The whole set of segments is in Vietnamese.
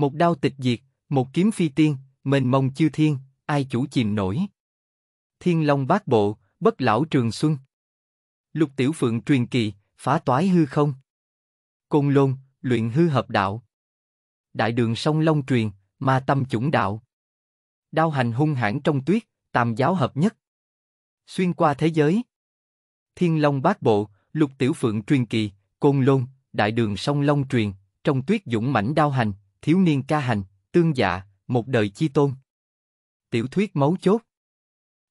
một đao tịch diệt, một kiếm phi tiên, mênh mông chiêu thiên, ai chủ chìm nổi. Thiên Long bát bộ, bất lão trường xuân. Lục Tiểu Phượng truyền kỳ, phá toái hư không. Côn lôn, luyện hư hợp đạo. Đại đường sông Long truyền, ma tâm chủng đạo. Đao hành hung hãn trong tuyết, tam giáo hợp nhất. Xuyên qua thế giới. Thiên Long bát bộ, Lục Tiểu Phượng truyền kỳ, Côn lôn, đại đường sông Long truyền, trong tuyết dũng mãnh đao hành, thiếu niên ca hành, tương dạ, một đời chi tôn. Tiểu thuyết mấu chốt.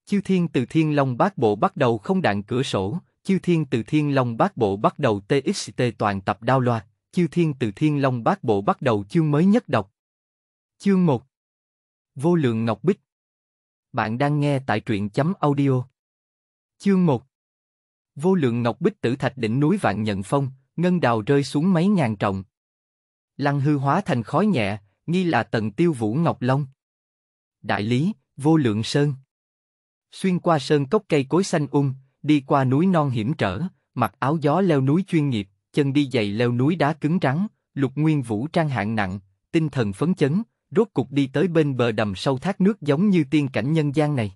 Chiêu thiên từ thiên long bát bộ bắt đầu không đạn cửa sổ, chiêu thiên từ thiên long bát bộ bắt đầu TXT toàn tập đao loa chiêu thiên từ thiên long bát bộ bắt đầu chương mới nhất đọc. Chương 1 Vô lượng ngọc bích Bạn đang nghe tại truyện chấm audio. Chương 1 Vô lượng ngọc bích tử thạch đỉnh núi vạn nhận phong, ngân đào rơi xuống mấy ngàn trọng, Lăng hư hóa thành khói nhẹ, nghi là tần tiêu vũ ngọc long. Đại lý, vô lượng sơn. Xuyên qua sơn cốc cây cối xanh um, đi qua núi non hiểm trở, mặc áo gió leo núi chuyên nghiệp, chân đi giày leo núi đá cứng rắn, lục nguyên vũ trang hạng nặng, tinh thần phấn chấn, rốt cục đi tới bên bờ đầm sâu thác nước giống như tiên cảnh nhân gian này.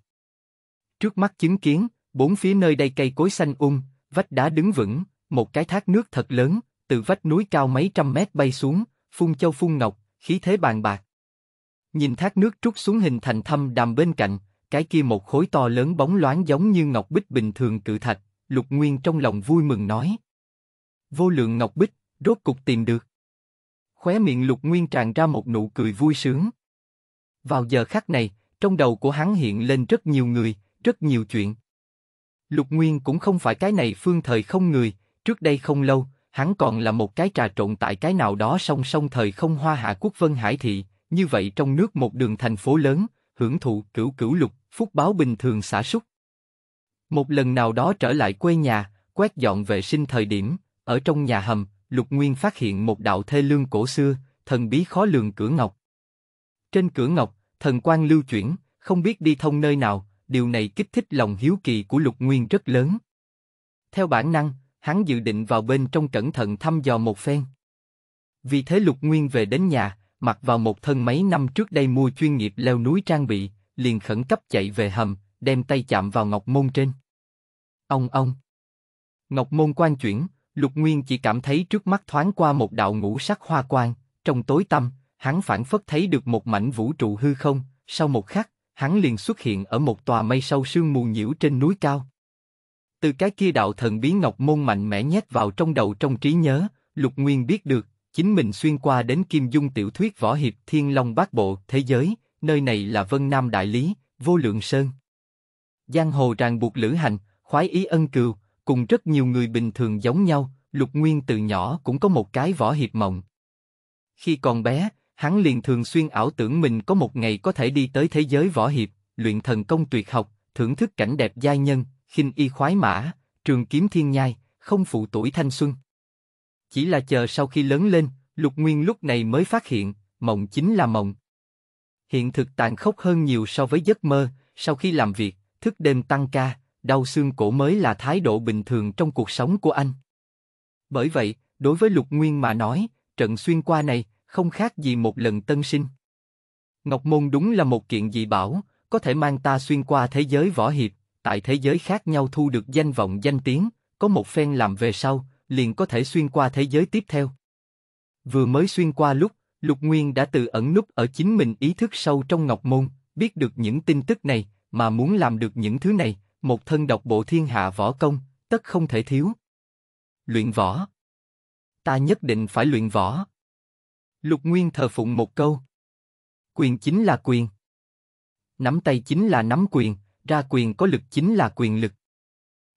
Trước mắt chứng kiến, bốn phía nơi đây cây cối xanh um, vách đá đứng vững, một cái thác nước thật lớn, từ vách núi cao mấy trăm mét bay xuống, phun châu phun ngọc, khí thế bàn bạc. Nhìn thác nước trút xuống hình thành thâm đàm bên cạnh, cái kia một khối to lớn bóng loáng giống như ngọc bích bình thường cự thạch, lục nguyên trong lòng vui mừng nói. Vô lượng ngọc bích, rốt cục tìm được. Khóe miệng lục nguyên tràn ra một nụ cười vui sướng. Vào giờ khắc này, trong đầu của hắn hiện lên rất nhiều người, rất nhiều chuyện. Lục Nguyên cũng không phải cái này phương thời không người, trước đây không lâu, hắn còn là một cái trà trộn tại cái nào đó song song thời không hoa hạ quốc vân hải thị, như vậy trong nước một đường thành phố lớn, hưởng thụ cửu cửu lục, phúc báo bình thường xả súc. Một lần nào đó trở lại quê nhà, quét dọn vệ sinh thời điểm, ở trong nhà hầm, Lục Nguyên phát hiện một đạo thê lương cổ xưa, thần bí khó lường cửa ngọc. Trên cửa ngọc, thần quan lưu chuyển, không biết đi thông nơi nào, điều này kích thích lòng hiếu kỳ của Lục Nguyên rất lớn. Theo bản năng, hắn dự định vào bên trong cẩn thận thăm dò một phen. Vì thế Lục Nguyên về đến nhà, mặc vào một thân mấy năm trước đây mua chuyên nghiệp leo núi trang bị, liền khẩn cấp chạy về hầm, đem tay chạm vào ngọc môn trên. Ông ông. Ngọc môn quan chuyển, Lục Nguyên chỉ cảm thấy trước mắt thoáng qua một đạo ngũ sắc hoa quang, trong tối tâm, hắn phản phất thấy được một mảnh vũ trụ hư không, sau một khắc, hắn liền xuất hiện ở một tòa mây sâu sương mù nhiễu trên núi cao. Từ cái kia đạo thần bí ngọc môn mạnh mẽ nhét vào trong đầu trong trí nhớ, Lục Nguyên biết được, chính mình xuyên qua đến Kim Dung tiểu thuyết võ hiệp Thiên Long Bát Bộ thế giới, nơi này là Vân Nam Đại Lý, Vô Lượng Sơn. Giang hồ ràng buộc lữ hành, khoái ý ân cừu, cùng rất nhiều người bình thường giống nhau, Lục Nguyên từ nhỏ cũng có một cái võ hiệp mộng. Khi còn bé, hắn liền thường xuyên ảo tưởng mình có một ngày có thể đi tới thế giới võ hiệp, luyện thần công tuyệt học, thưởng thức cảnh đẹp giai nhân, khinh y khoái mã, trường kiếm thiên nhai, không phụ tuổi thanh xuân. Chỉ là chờ sau khi lớn lên, Lục Nguyên lúc này mới phát hiện, mộng chính là mộng. Hiện thực tàn khốc hơn nhiều so với giấc mơ, sau khi làm việc, thức đêm tăng ca, đau xương cổ mới là thái độ bình thường trong cuộc sống của anh. Bởi vậy, đối với Lục Nguyên mà nói, trận xuyên qua này không khác gì một lần tân sinh. Ngọc Môn đúng là một kiện dị bảo, có thể mang ta xuyên qua thế giới võ hiệp, tại thế giới khác nhau thu được danh vọng danh tiếng, có một phen làm về sau, liền có thể xuyên qua thế giới tiếp theo. Vừa mới xuyên qua lúc, Lục Nguyên đã tự ẩn núp ở chính mình ý thức sâu trong ngọc môn, biết được những tin tức này, mà muốn làm được những thứ này, một thân độc bộ thiên hạ võ công, tất không thể thiếu. Luyện võ Ta nhất định phải luyện võ. Lục Nguyên thờ phụng một câu. Quyền chính là quyền. Nắm tay chính là nắm quyền, ra quyền có lực chính là quyền lực.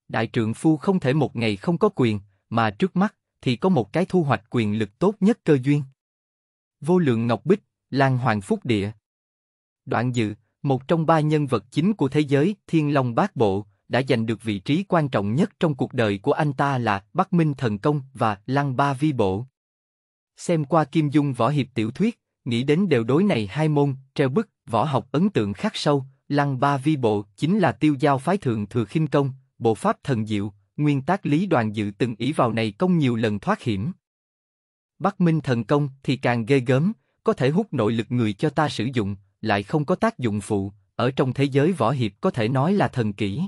Đại trưởng phu không thể một ngày không có quyền, mà trước mắt thì có một cái thu hoạch quyền lực tốt nhất cơ duyên. Vô lượng Ngọc Bích, Lan Hoàng Phúc Địa Đoạn dự, một trong ba nhân vật chính của thế giới Thiên Long Bát Bộ, đã giành được vị trí quan trọng nhất trong cuộc đời của anh ta là Bắc Minh Thần Công và Lăng Ba Vi Bộ. Xem qua Kim Dung Võ Hiệp tiểu thuyết, nghĩ đến đều đối này hai môn, treo bức, võ học ấn tượng khắc sâu, Lăng Ba Vi Bộ chính là tiêu giao phái thượng thừa khinh công, bộ pháp thần diệu, nguyên tác lý đoàn dự từng ý vào này công nhiều lần thoát hiểm. Bắc Minh thần công thì càng ghê gớm, có thể hút nội lực người cho ta sử dụng, lại không có tác dụng phụ, ở trong thế giới võ hiệp có thể nói là thần kỹ.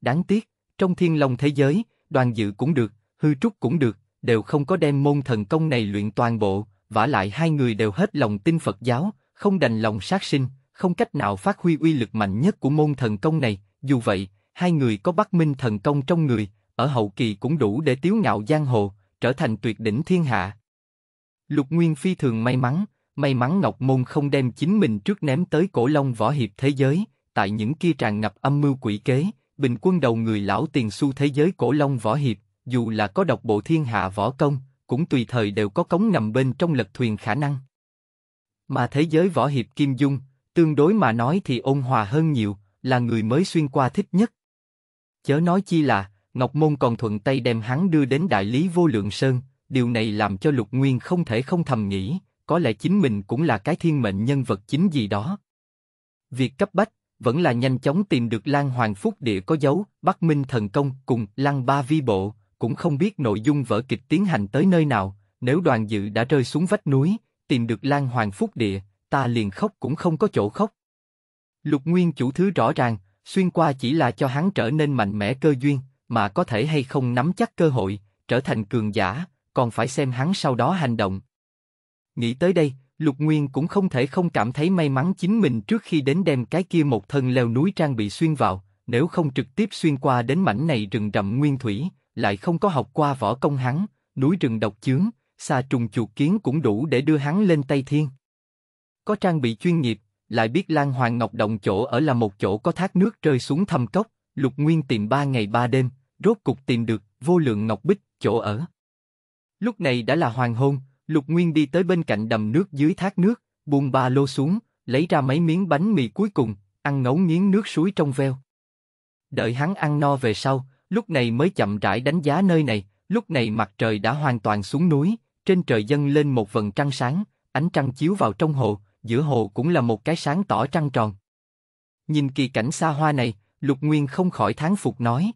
Đáng tiếc, trong thiên long thế giới, đoàn dự cũng được, hư trúc cũng được, đều không có đem môn thần công này luyện toàn bộ, vả lại hai người đều hết lòng tin Phật giáo, không đành lòng sát sinh, không cách nào phát huy uy lực mạnh nhất của môn thần công này. Dù vậy, hai người có Bắc Minh thần công trong người, ở hậu kỳ cũng đủ để tiếu ngạo giang hồ, trở thành tuyệt đỉnh thiên hạ. Lục Nguyên phi thường may mắn, may mắn Ngọc Môn không đem chính mình trước ném tới cổ long võ hiệp thế giới, tại những kia tràn ngập âm mưu quỷ kế, bình quân đầu người lão tiền su thế giới cổ long võ hiệp, dù là có độc bộ thiên hạ võ công, cũng tùy thời đều có cống nằm bên trong lật thuyền khả năng. Mà thế giới võ hiệp Kim Dung, Tương đối mà nói thì ôn hòa hơn nhiều, là người mới xuyên qua thích nhất. Chớ nói chi là, Ngọc Môn còn thuận tay đem hắn đưa đến đại lý vô lượng sơn, điều này làm cho Lục Nguyên không thể không thầm nghĩ, có lẽ chính mình cũng là cái thiên mệnh nhân vật chính gì đó. Việc cấp bách, vẫn là nhanh chóng tìm được Lan Hoàng Phúc Địa có dấu, Bắc Minh Thần Công cùng Lăng Ba Vi Bộ, cũng không biết nội dung vở kịch tiến hành tới nơi nào, nếu đoàn dự đã rơi xuống vách núi, tìm được Lan Hoàng Phúc Địa, ta liền khóc cũng không có chỗ khóc. Lục Nguyên chủ thứ rõ ràng, xuyên qua chỉ là cho hắn trở nên mạnh mẽ cơ duyên, mà có thể hay không nắm chắc cơ hội, trở thành cường giả, còn phải xem hắn sau đó hành động. Nghĩ tới đây, Lục Nguyên cũng không thể không cảm thấy may mắn chính mình trước khi đến đem cái kia một thân leo núi trang bị xuyên vào, nếu không trực tiếp xuyên qua đến mảnh này rừng rậm nguyên thủy, lại không có học qua võ công hắn, núi rừng độc chướng, xa trùng chuột kiến cũng đủ để đưa hắn lên Tây Thiên có trang bị chuyên nghiệp, lại biết Lan Hoàng Ngọc Động chỗ ở là một chỗ có thác nước rơi xuống thâm cốc, Lục Nguyên tìm ba ngày ba đêm, rốt cục tìm được vô lượng ngọc bích chỗ ở. Lúc này đã là hoàng hôn, Lục Nguyên đi tới bên cạnh đầm nước dưới thác nước, buông ba lô xuống, lấy ra mấy miếng bánh mì cuối cùng, ăn ngấu nghiến nước suối trong veo. Đợi hắn ăn no về sau, lúc này mới chậm rãi đánh giá nơi này, lúc này mặt trời đã hoàn toàn xuống núi, trên trời dâng lên một vầng trăng sáng, ánh trăng chiếu vào trong hồ giữa hồ cũng là một cái sáng tỏ trăng tròn. Nhìn kỳ cảnh xa hoa này, Lục Nguyên không khỏi thán phục nói.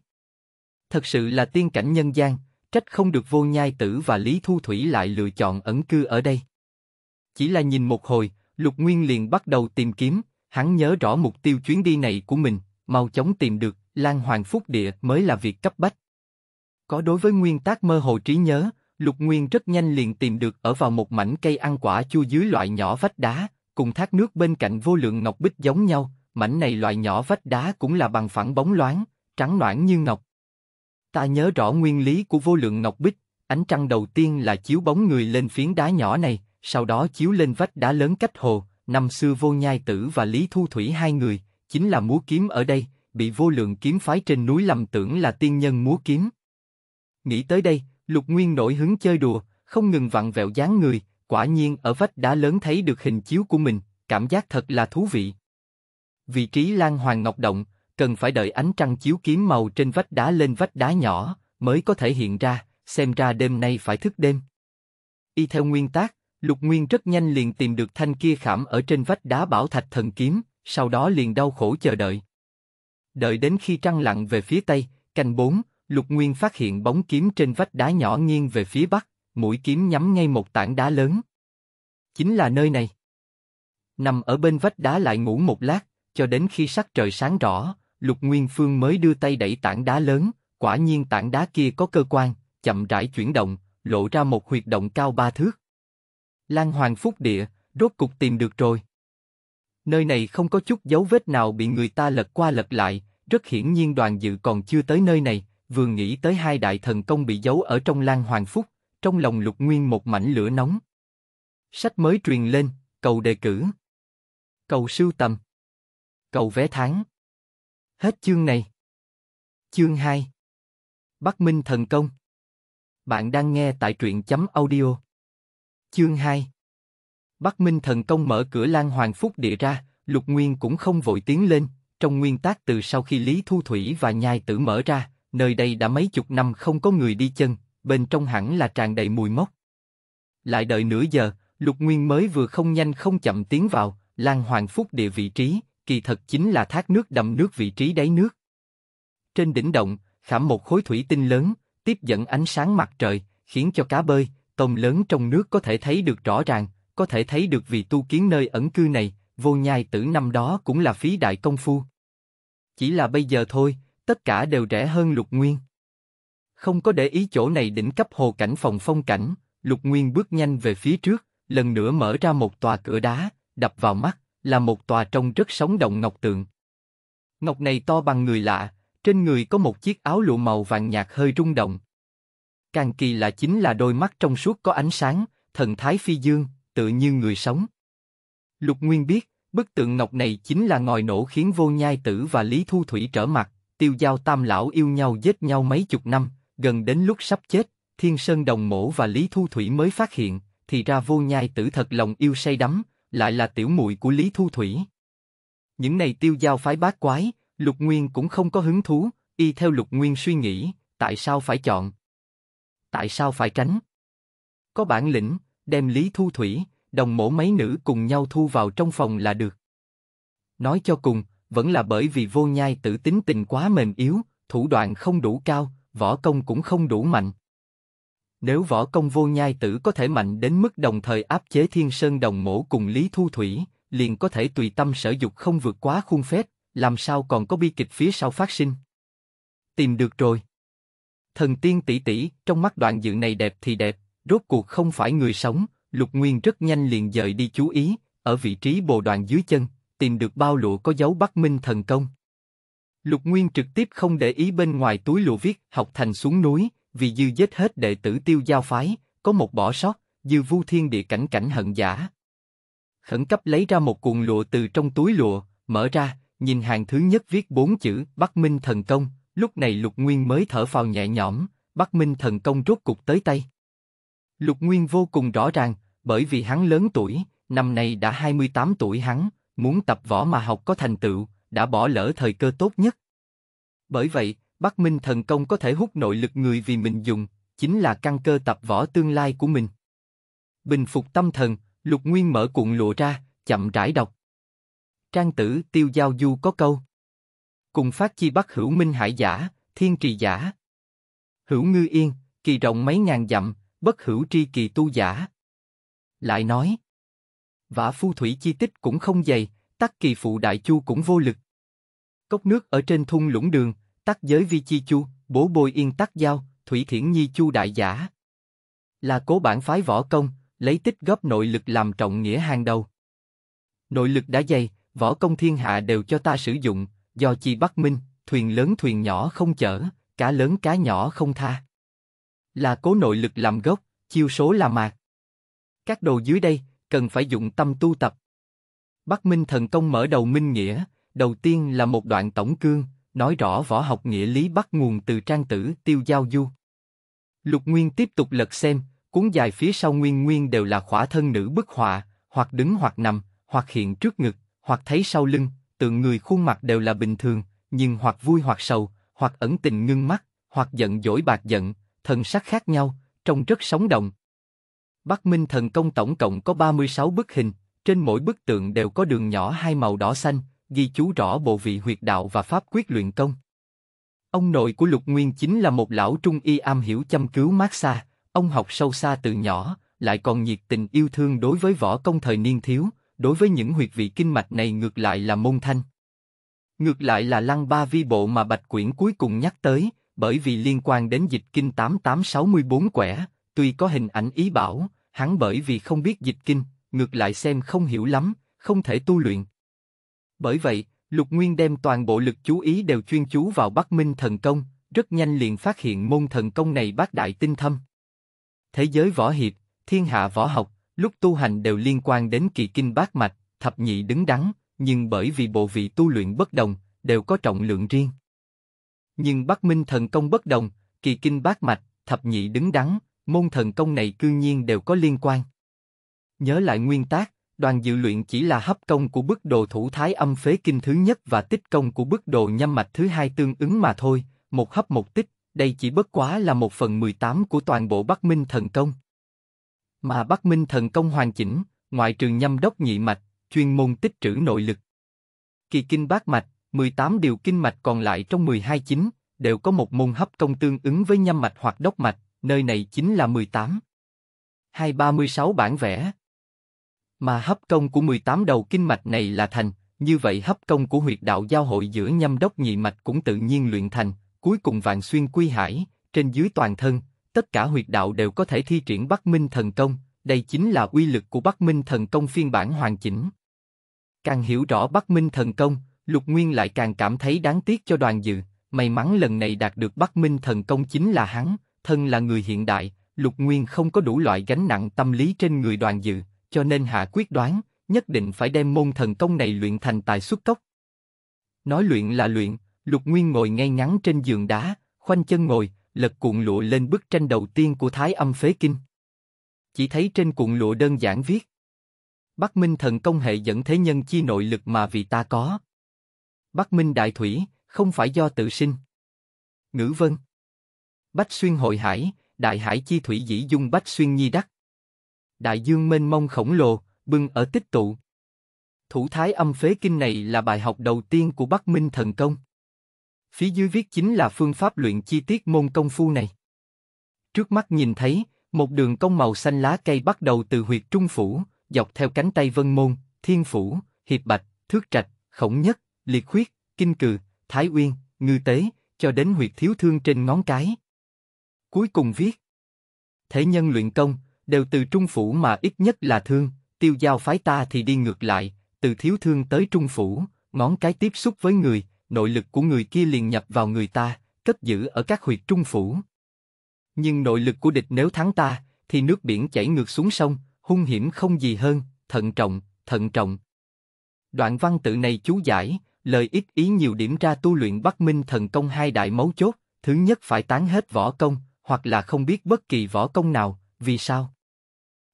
Thật sự là tiên cảnh nhân gian, trách không được vô nhai tử và Lý Thu Thủy lại lựa chọn ẩn cư ở đây. Chỉ là nhìn một hồi, Lục Nguyên liền bắt đầu tìm kiếm, hắn nhớ rõ mục tiêu chuyến đi này của mình, mau chóng tìm được, Lan Hoàng Phúc Địa mới là việc cấp bách. Có đối với nguyên tác mơ hồ trí nhớ, Lục Nguyên rất nhanh liền tìm được ở vào một mảnh cây ăn quả chua dưới loại nhỏ vách đá, cùng thác nước bên cạnh vô lượng ngọc bích giống nhau, mảnh này loại nhỏ vách đá cũng là bằng phẳng bóng loáng, trắng noãn như ngọc. Ta nhớ rõ nguyên lý của vô lượng ngọc bích, ánh trăng đầu tiên là chiếu bóng người lên phiến đá nhỏ này, sau đó chiếu lên vách đá lớn cách hồ, năm xưa vô nhai tử và lý thu thủy hai người, chính là múa kiếm ở đây, bị vô lượng kiếm phái trên núi lầm tưởng là tiên nhân múa kiếm. Nghĩ tới đây, lục nguyên nổi hứng chơi đùa, không ngừng vặn vẹo dáng người, Quả nhiên ở vách đá lớn thấy được hình chiếu của mình, cảm giác thật là thú vị. Vị trí Lan Hoàng Ngọc Động, cần phải đợi ánh trăng chiếu kiếm màu trên vách đá lên vách đá nhỏ, mới có thể hiện ra, xem ra đêm nay phải thức đêm. Y theo nguyên tắc, Lục Nguyên rất nhanh liền tìm được thanh kia khảm ở trên vách đá bảo thạch thần kiếm, sau đó liền đau khổ chờ đợi. Đợi đến khi trăng lặn về phía tây, canh bốn, Lục Nguyên phát hiện bóng kiếm trên vách đá nhỏ nghiêng về phía bắc, mũi kiếm nhắm ngay một tảng đá lớn. Chính là nơi này. Nằm ở bên vách đá lại ngủ một lát, cho đến khi sắc trời sáng rõ, Lục Nguyên Phương mới đưa tay đẩy tảng đá lớn, quả nhiên tảng đá kia có cơ quan, chậm rãi chuyển động, lộ ra một huyệt động cao ba thước. Lan Hoàng Phúc Địa, rốt cục tìm được rồi. Nơi này không có chút dấu vết nào bị người ta lật qua lật lại, rất hiển nhiên đoàn dự còn chưa tới nơi này, vừa nghĩ tới hai đại thần công bị giấu ở trong Lan Hoàng Phúc, trong lòng lục nguyên một mảnh lửa nóng. Sách mới truyền lên, cầu đề cử. Cầu sưu tầm. Cầu vé tháng. Hết chương này. Chương 2. Bắc Minh Thần Công. Bạn đang nghe tại truyện chấm audio. Chương 2. Bắc Minh Thần Công mở cửa Lan Hoàng Phúc Địa ra, Lục Nguyên cũng không vội tiến lên, trong nguyên tác từ sau khi Lý Thu Thủy và Nhai Tử mở ra, nơi đây đã mấy chục năm không có người đi chân, bên trong hẳn là tràn đầy mùi mốc. Lại đợi nửa giờ, Lục Nguyên mới vừa không nhanh không chậm tiến vào, Lan Hoàng Phúc địa vị trí, kỳ thật chính là thác nước đầm nước vị trí đáy nước. Trên đỉnh động, khảm một khối thủy tinh lớn, tiếp dẫn ánh sáng mặt trời, khiến cho cá bơi, tôm lớn trong nước có thể thấy được rõ ràng, có thể thấy được vì tu kiến nơi ẩn cư này, vô nhai tử năm đó cũng là phí đại công phu. Chỉ là bây giờ thôi, tất cả đều rẻ hơn lục nguyên không có để ý chỗ này đỉnh cấp hồ cảnh phòng phong cảnh, Lục Nguyên bước nhanh về phía trước, lần nữa mở ra một tòa cửa đá, đập vào mắt, là một tòa trông rất sống động ngọc tượng. Ngọc này to bằng người lạ, trên người có một chiếc áo lụa màu vàng nhạt hơi rung động. Càng kỳ lạ chính là đôi mắt trong suốt có ánh sáng, thần thái phi dương, tự như người sống. Lục Nguyên biết, bức tượng ngọc này chính là ngòi nổ khiến vô nhai tử và Lý Thu Thủy trở mặt, tiêu giao tam lão yêu nhau giết nhau mấy chục năm, gần đến lúc sắp chết, Thiên Sơn Đồng Mổ và Lý Thu Thủy mới phát hiện, thì ra vô nhai tử thật lòng yêu say đắm, lại là tiểu muội của Lý Thu Thủy. Những này tiêu giao phái bát quái, Lục Nguyên cũng không có hứng thú, y theo Lục Nguyên suy nghĩ, tại sao phải chọn? Tại sao phải tránh? Có bản lĩnh, đem Lý Thu Thủy, đồng mổ mấy nữ cùng nhau thu vào trong phòng là được. Nói cho cùng, vẫn là bởi vì vô nhai tử tính tình quá mềm yếu, thủ đoạn không đủ cao, võ công cũng không đủ mạnh. Nếu võ công vô nhai tử có thể mạnh đến mức đồng thời áp chế thiên sơn đồng mổ cùng Lý Thu Thủy, liền có thể tùy tâm sở dục không vượt quá khuôn phép, làm sao còn có bi kịch phía sau phát sinh. Tìm được rồi. Thần tiên tỷ tỷ, trong mắt đoạn dự này đẹp thì đẹp, rốt cuộc không phải người sống, lục nguyên rất nhanh liền dời đi chú ý, ở vị trí bồ đoạn dưới chân, tìm được bao lụa có dấu Bắc Minh thần công. Lục Nguyên trực tiếp không để ý bên ngoài túi lụa viết học thành xuống núi, vì dư giết hết đệ tử tiêu giao phái, có một bỏ sót, dư vu thiên địa cảnh cảnh hận giả. Khẩn cấp lấy ra một cuộn lụa từ trong túi lụa, mở ra, nhìn hàng thứ nhất viết bốn chữ Bắc Minh Thần Công, lúc này Lục Nguyên mới thở phào nhẹ nhõm, Bắc Minh Thần Công rốt cục tới tay. Lục Nguyên vô cùng rõ ràng, bởi vì hắn lớn tuổi, năm nay đã 28 tuổi hắn, muốn tập võ mà học có thành tựu, đã bỏ lỡ thời cơ tốt nhất. Bởi vậy, Bắc Minh thần công có thể hút nội lực người vì mình dùng, chính là căn cơ tập võ tương lai của mình. Bình phục tâm thần, Lục Nguyên mở cuộn lụa ra, chậm rãi đọc. Trang tử Tiêu Giao Du có câu. Cùng phát chi Bắc hữu minh hải giả, thiên trì giả. Hữu ngư yên, kỳ rộng mấy ngàn dặm, bất hữu tri kỳ tu giả. Lại nói, vả phu thủy chi tích cũng không dày, tắc kỳ phụ đại chu cũng vô lực. Cốc nước ở trên thung lũng đường, tắc giới vi chi chu, bố bôi yên tắc giao, thủy thiển nhi chu đại giả. Là cố bản phái võ công, lấy tích góp nội lực làm trọng nghĩa hàng đầu. Nội lực đã dày, võ công thiên hạ đều cho ta sử dụng, do chi bắc minh, thuyền lớn thuyền nhỏ không chở, cá lớn cá nhỏ không tha. Là cố nội lực làm gốc, chiêu số là mạc. Các đồ dưới đây, cần phải dụng tâm tu tập, Bắc Minh Thần Công mở đầu minh nghĩa, đầu tiên là một đoạn tổng cương, nói rõ võ học nghĩa lý bắt nguồn từ trang tử Tiêu Giao Du. Lục Nguyên tiếp tục lật xem, cuốn dài phía sau nguyên nguyên đều là khỏa thân nữ bức họa, hoặc đứng hoặc nằm, hoặc hiện trước ngực, hoặc thấy sau lưng, tượng người khuôn mặt đều là bình thường, nhưng hoặc vui hoặc sầu, hoặc ẩn tình ngưng mắt, hoặc giận dỗi bạc giận, thần sắc khác nhau, trông rất sống động. Bắc Minh thần công tổng cộng có 36 bức hình, trên mỗi bức tượng đều có đường nhỏ hai màu đỏ xanh, ghi chú rõ bộ vị huyệt đạo và pháp quyết luyện công. Ông nội của Lục Nguyên chính là một lão trung y am hiểu chăm cứu mát xa, ông học sâu xa từ nhỏ, lại còn nhiệt tình yêu thương đối với võ công thời niên thiếu, đối với những huyệt vị kinh mạch này ngược lại là môn thanh. Ngược lại là lăng ba vi bộ mà Bạch Quyển cuối cùng nhắc tới, bởi vì liên quan đến dịch kinh 8864 quẻ, tuy có hình ảnh ý bảo, hắn bởi vì không biết dịch kinh, ngược lại xem không hiểu lắm, không thể tu luyện. Bởi vậy, Lục Nguyên đem toàn bộ lực chú ý đều chuyên chú vào Bắc Minh thần công, rất nhanh liền phát hiện môn thần công này bác đại tinh thâm. Thế giới võ hiệp, thiên hạ võ học, lúc tu hành đều liên quan đến kỳ kinh bát mạch, thập nhị đứng đắn, nhưng bởi vì bộ vị tu luyện bất đồng, đều có trọng lượng riêng. Nhưng Bắc Minh thần công bất đồng, kỳ kinh bát mạch, thập nhị đứng đắn, môn thần công này cư nhiên đều có liên quan. Nhớ lại nguyên tác, đoàn dự luyện chỉ là hấp công của bức đồ thủ thái âm phế kinh thứ nhất và tích công của bức đồ nhâm mạch thứ hai tương ứng mà thôi, một hấp một tích, đây chỉ bất quá là một phần 18 của toàn bộ Bắc Minh thần công. Mà Bắc Minh thần công hoàn chỉnh, ngoại trừ nhâm đốc nhị mạch, chuyên môn tích trữ nội lực. Kỳ kinh bát mạch, 18 điều kinh mạch còn lại trong 12 chính, đều có một môn hấp công tương ứng với nhâm mạch hoặc đốc mạch, nơi này chính là 18. 236 bản vẽ, mà hấp công của 18 đầu kinh mạch này là thành, như vậy hấp công của huyệt đạo giao hội giữa nhâm đốc nhị mạch cũng tự nhiên luyện thành, cuối cùng vạn xuyên quy hải, trên dưới toàn thân, tất cả huyệt đạo đều có thể thi triển Bắc Minh thần công, đây chính là uy lực của Bắc Minh thần công phiên bản hoàn chỉnh. Càng hiểu rõ Bắc Minh thần công, Lục Nguyên lại càng cảm thấy đáng tiếc cho đoàn dự, may mắn lần này đạt được Bắc Minh thần công chính là hắn, thân là người hiện đại, Lục Nguyên không có đủ loại gánh nặng tâm lý trên người đoàn dự, cho nên hạ quyết đoán, nhất định phải đem môn thần công này luyện thành tài xuất cốc. Nói luyện là luyện, Lục Nguyên ngồi ngay ngắn trên giường đá, khoanh chân ngồi, lật cuộn lụa lên bức tranh đầu tiên của Thái Âm Phế Kinh. Chỉ thấy trên cuộn lụa đơn giản viết Bắc Minh thần công hệ dẫn thế nhân chi nội lực mà vì ta có. Bắc Minh đại thủy, không phải do tự sinh. Ngữ vân Bách xuyên hội hải, đại hải chi thủy dĩ dung bách xuyên nhi đắc đại dương mênh mông khổng lồ, bưng ở tích tụ. Thủ thái âm phế kinh này là bài học đầu tiên của Bắc Minh thần công. Phía dưới viết chính là phương pháp luyện chi tiết môn công phu này. Trước mắt nhìn thấy, một đường công màu xanh lá cây bắt đầu từ huyệt trung phủ, dọc theo cánh tay vân môn, thiên phủ, hiệp bạch, thước trạch, khổng nhất, liệt khuyết, kinh cừ, thái uyên, ngư tế, cho đến huyệt thiếu thương trên ngón cái. Cuối cùng viết. Thế nhân luyện công, đều từ trung phủ mà ít nhất là thương, tiêu giao phái ta thì đi ngược lại, từ thiếu thương tới trung phủ, ngón cái tiếp xúc với người, nội lực của người kia liền nhập vào người ta, cất giữ ở các huyệt trung phủ. Nhưng nội lực của địch nếu thắng ta, thì nước biển chảy ngược xuống sông, hung hiểm không gì hơn, thận trọng, thận trọng. Đoạn văn tự này chú giải, lời ít ý nhiều điểm ra tu luyện Bắc Minh thần công hai đại mấu chốt, thứ nhất phải tán hết võ công, hoặc là không biết bất kỳ võ công nào, vì sao?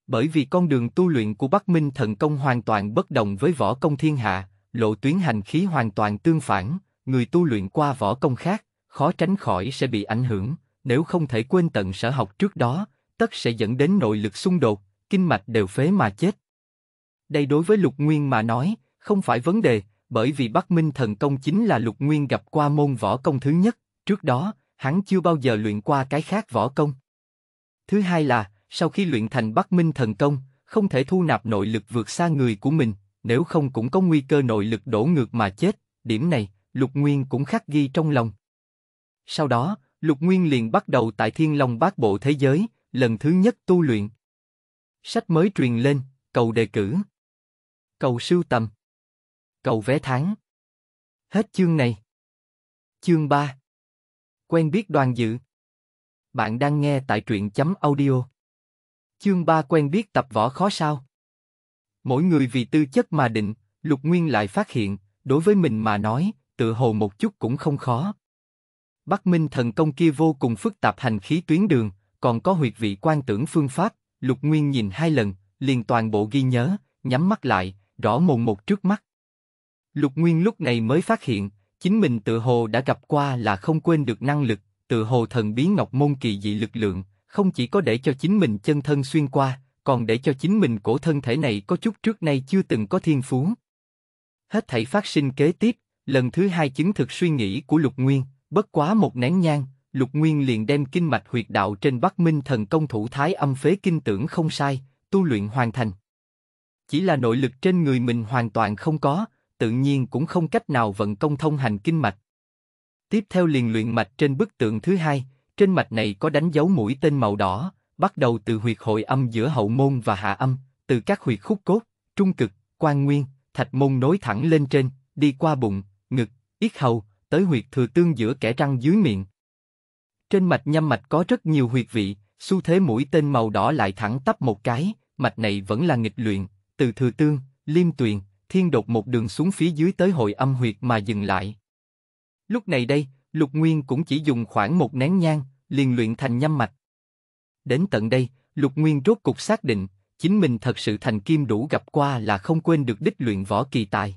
Bởi vì con đường tu luyện của Bắc Minh Thần Công hoàn toàn bất đồng với võ công thiên hạ, lộ tuyến hành khí hoàn toàn tương phản, người tu luyện qua võ công khác, khó tránh khỏi sẽ bị ảnh hưởng, nếu không thể quên tận sở học trước đó, tất sẽ dẫn đến nội lực xung đột, kinh mạch đều phế mà chết. Đây đối với lục nguyên mà nói, không phải vấn đề, bởi vì Bắc Minh Thần Công chính là lục nguyên gặp qua môn võ công thứ nhất, trước đó, hắn chưa bao giờ luyện qua cái khác võ công. Thứ hai là, sau khi luyện thành Bắc Minh thần công, không thể thu nạp nội lực vượt xa người của mình, nếu không cũng có nguy cơ nội lực đổ ngược mà chết, điểm này, Lục Nguyên cũng khắc ghi trong lòng. Sau đó, Lục Nguyên liền bắt đầu tại Thiên Long Bát Bộ thế giới, lần thứ nhất tu luyện. Sách mới truyền lên, cầu đề cử, cầu sưu tầm, cầu vé tháng. Hết chương này. Chương 3 Quen biết đoàn dự Bạn đang nghe tại truyện chấm audio Chương ba quen biết tập võ khó sao? Mỗi người vì tư chất mà định, Lục Nguyên lại phát hiện, đối với mình mà nói, tự hồ một chút cũng không khó. Bắc Minh thần công kia vô cùng phức tạp hành khí tuyến đường, còn có huyệt vị quan tưởng phương pháp, Lục Nguyên nhìn hai lần, liền toàn bộ ghi nhớ, nhắm mắt lại, rõ mồn một trước mắt. Lục Nguyên lúc này mới phát hiện, chính mình tự hồ đã gặp qua là không quên được năng lực, tự hồ thần bí ngọc môn kỳ dị lực lượng, không chỉ có để cho chính mình chân thân xuyên qua, còn để cho chính mình cổ thân thể này có chút trước nay chưa từng có thiên phú. Hết thảy phát sinh kế tiếp, lần thứ hai chứng thực suy nghĩ của Lục Nguyên, bất quá một nén nhang, Lục Nguyên liền đem kinh mạch huyệt đạo trên Bắc Minh thần công thủ thái âm phế kinh tưởng không sai, tu luyện hoàn thành. Chỉ là nội lực trên người mình hoàn toàn không có, tự nhiên cũng không cách nào vận công thông hành kinh mạch. Tiếp theo liền luyện mạch trên bức tượng thứ hai, trên mạch này có đánh dấu mũi tên màu đỏ, bắt đầu từ huyệt hội âm giữa hậu môn và hạ âm, từ các huyệt khúc cốt, trung cực, quan nguyên, thạch môn nối thẳng lên trên, đi qua bụng, ngực, yết hầu, tới huyệt thừa tương giữa kẻ răng dưới miệng. Trên mạch nhâm mạch có rất nhiều huyệt vị, xu thế mũi tên màu đỏ lại thẳng tắp một cái, mạch này vẫn là nghịch luyện, từ thừa tương, liêm tuyền, thiên đột một đường xuống phía dưới tới hội âm huyệt mà dừng lại. Lúc này đây, Lục Nguyên cũng chỉ dùng khoảng một nén nhang, liền luyện thành nhâm mạch. Đến tận đây, Lục Nguyên rốt cục xác định, chính mình thật sự thành kim đủ gặp qua là không quên được đích luyện võ kỳ tài.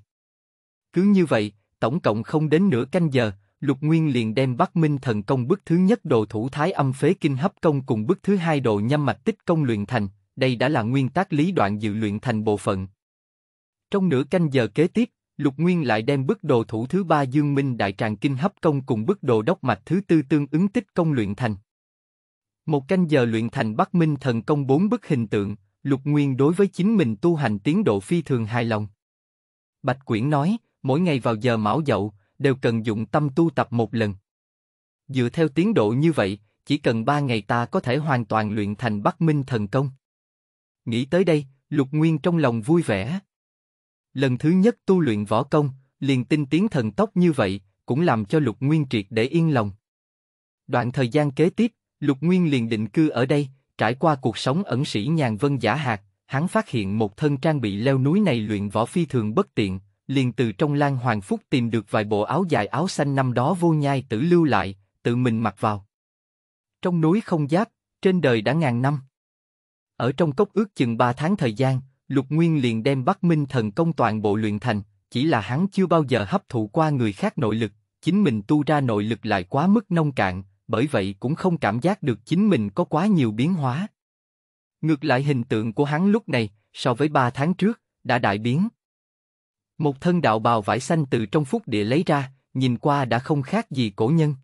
Cứ như vậy, tổng cộng không đến nửa canh giờ, Lục Nguyên liền đem Bắc Minh thần công bước thứ nhất đồ thủ thái âm phế kinh hấp công cùng bước thứ hai đồ nhâm mạch tích công luyện thành, đây đã là nguyên tắc lý đoạn dự luyện thành bộ phận. Trong nửa canh giờ kế tiếp, Lục Nguyên lại đem bức đồ thủ thứ ba Dương Minh Đại Tràng Kinh hấp công cùng bức đồ đốc mạch thứ tư tương ứng tích công luyện thành. Một canh giờ luyện thành Bắc Minh thần công bốn bức hình tượng, Lục Nguyên đối với chính mình tu hành tiến độ phi thường hài lòng. Bạch Quyển nói, mỗi ngày vào giờ mão dậu, đều cần dụng tâm tu tập một lần. Dựa theo tiến độ như vậy, chỉ cần ba ngày ta có thể hoàn toàn luyện thành Bắc Minh thần công. Nghĩ tới đây, Lục Nguyên trong lòng vui vẻ. Lần thứ nhất tu luyện võ công, liền tinh tiến thần tốc như vậy, cũng làm cho Lục Nguyên triệt để yên lòng. Đoạn thời gian kế tiếp, Lục Nguyên liền định cư ở đây, trải qua cuộc sống ẩn sĩ nhàn vân giả hạt, hắn phát hiện một thân trang bị leo núi này luyện võ phi thường bất tiện, liền từ trong lang hoàng phúc tìm được vài bộ áo dài áo xanh năm đó vô nhai tử lưu lại, tự mình mặc vào. Trong núi không giáp, trên đời đã ngàn năm. Ở trong cốc ước chừng ba tháng thời gian, Lục Nguyên liền đem Bắc Minh thần công toàn bộ luyện thành, chỉ là hắn chưa bao giờ hấp thụ qua người khác nội lực, chính mình tu ra nội lực lại quá mức nông cạn, bởi vậy cũng không cảm giác được chính mình có quá nhiều biến hóa. Ngược lại hình tượng của hắn lúc này, so với ba tháng trước, đã đại biến. Một thân đạo bào vải xanh từ trong phúc địa lấy ra, nhìn qua đã không khác gì cổ nhân.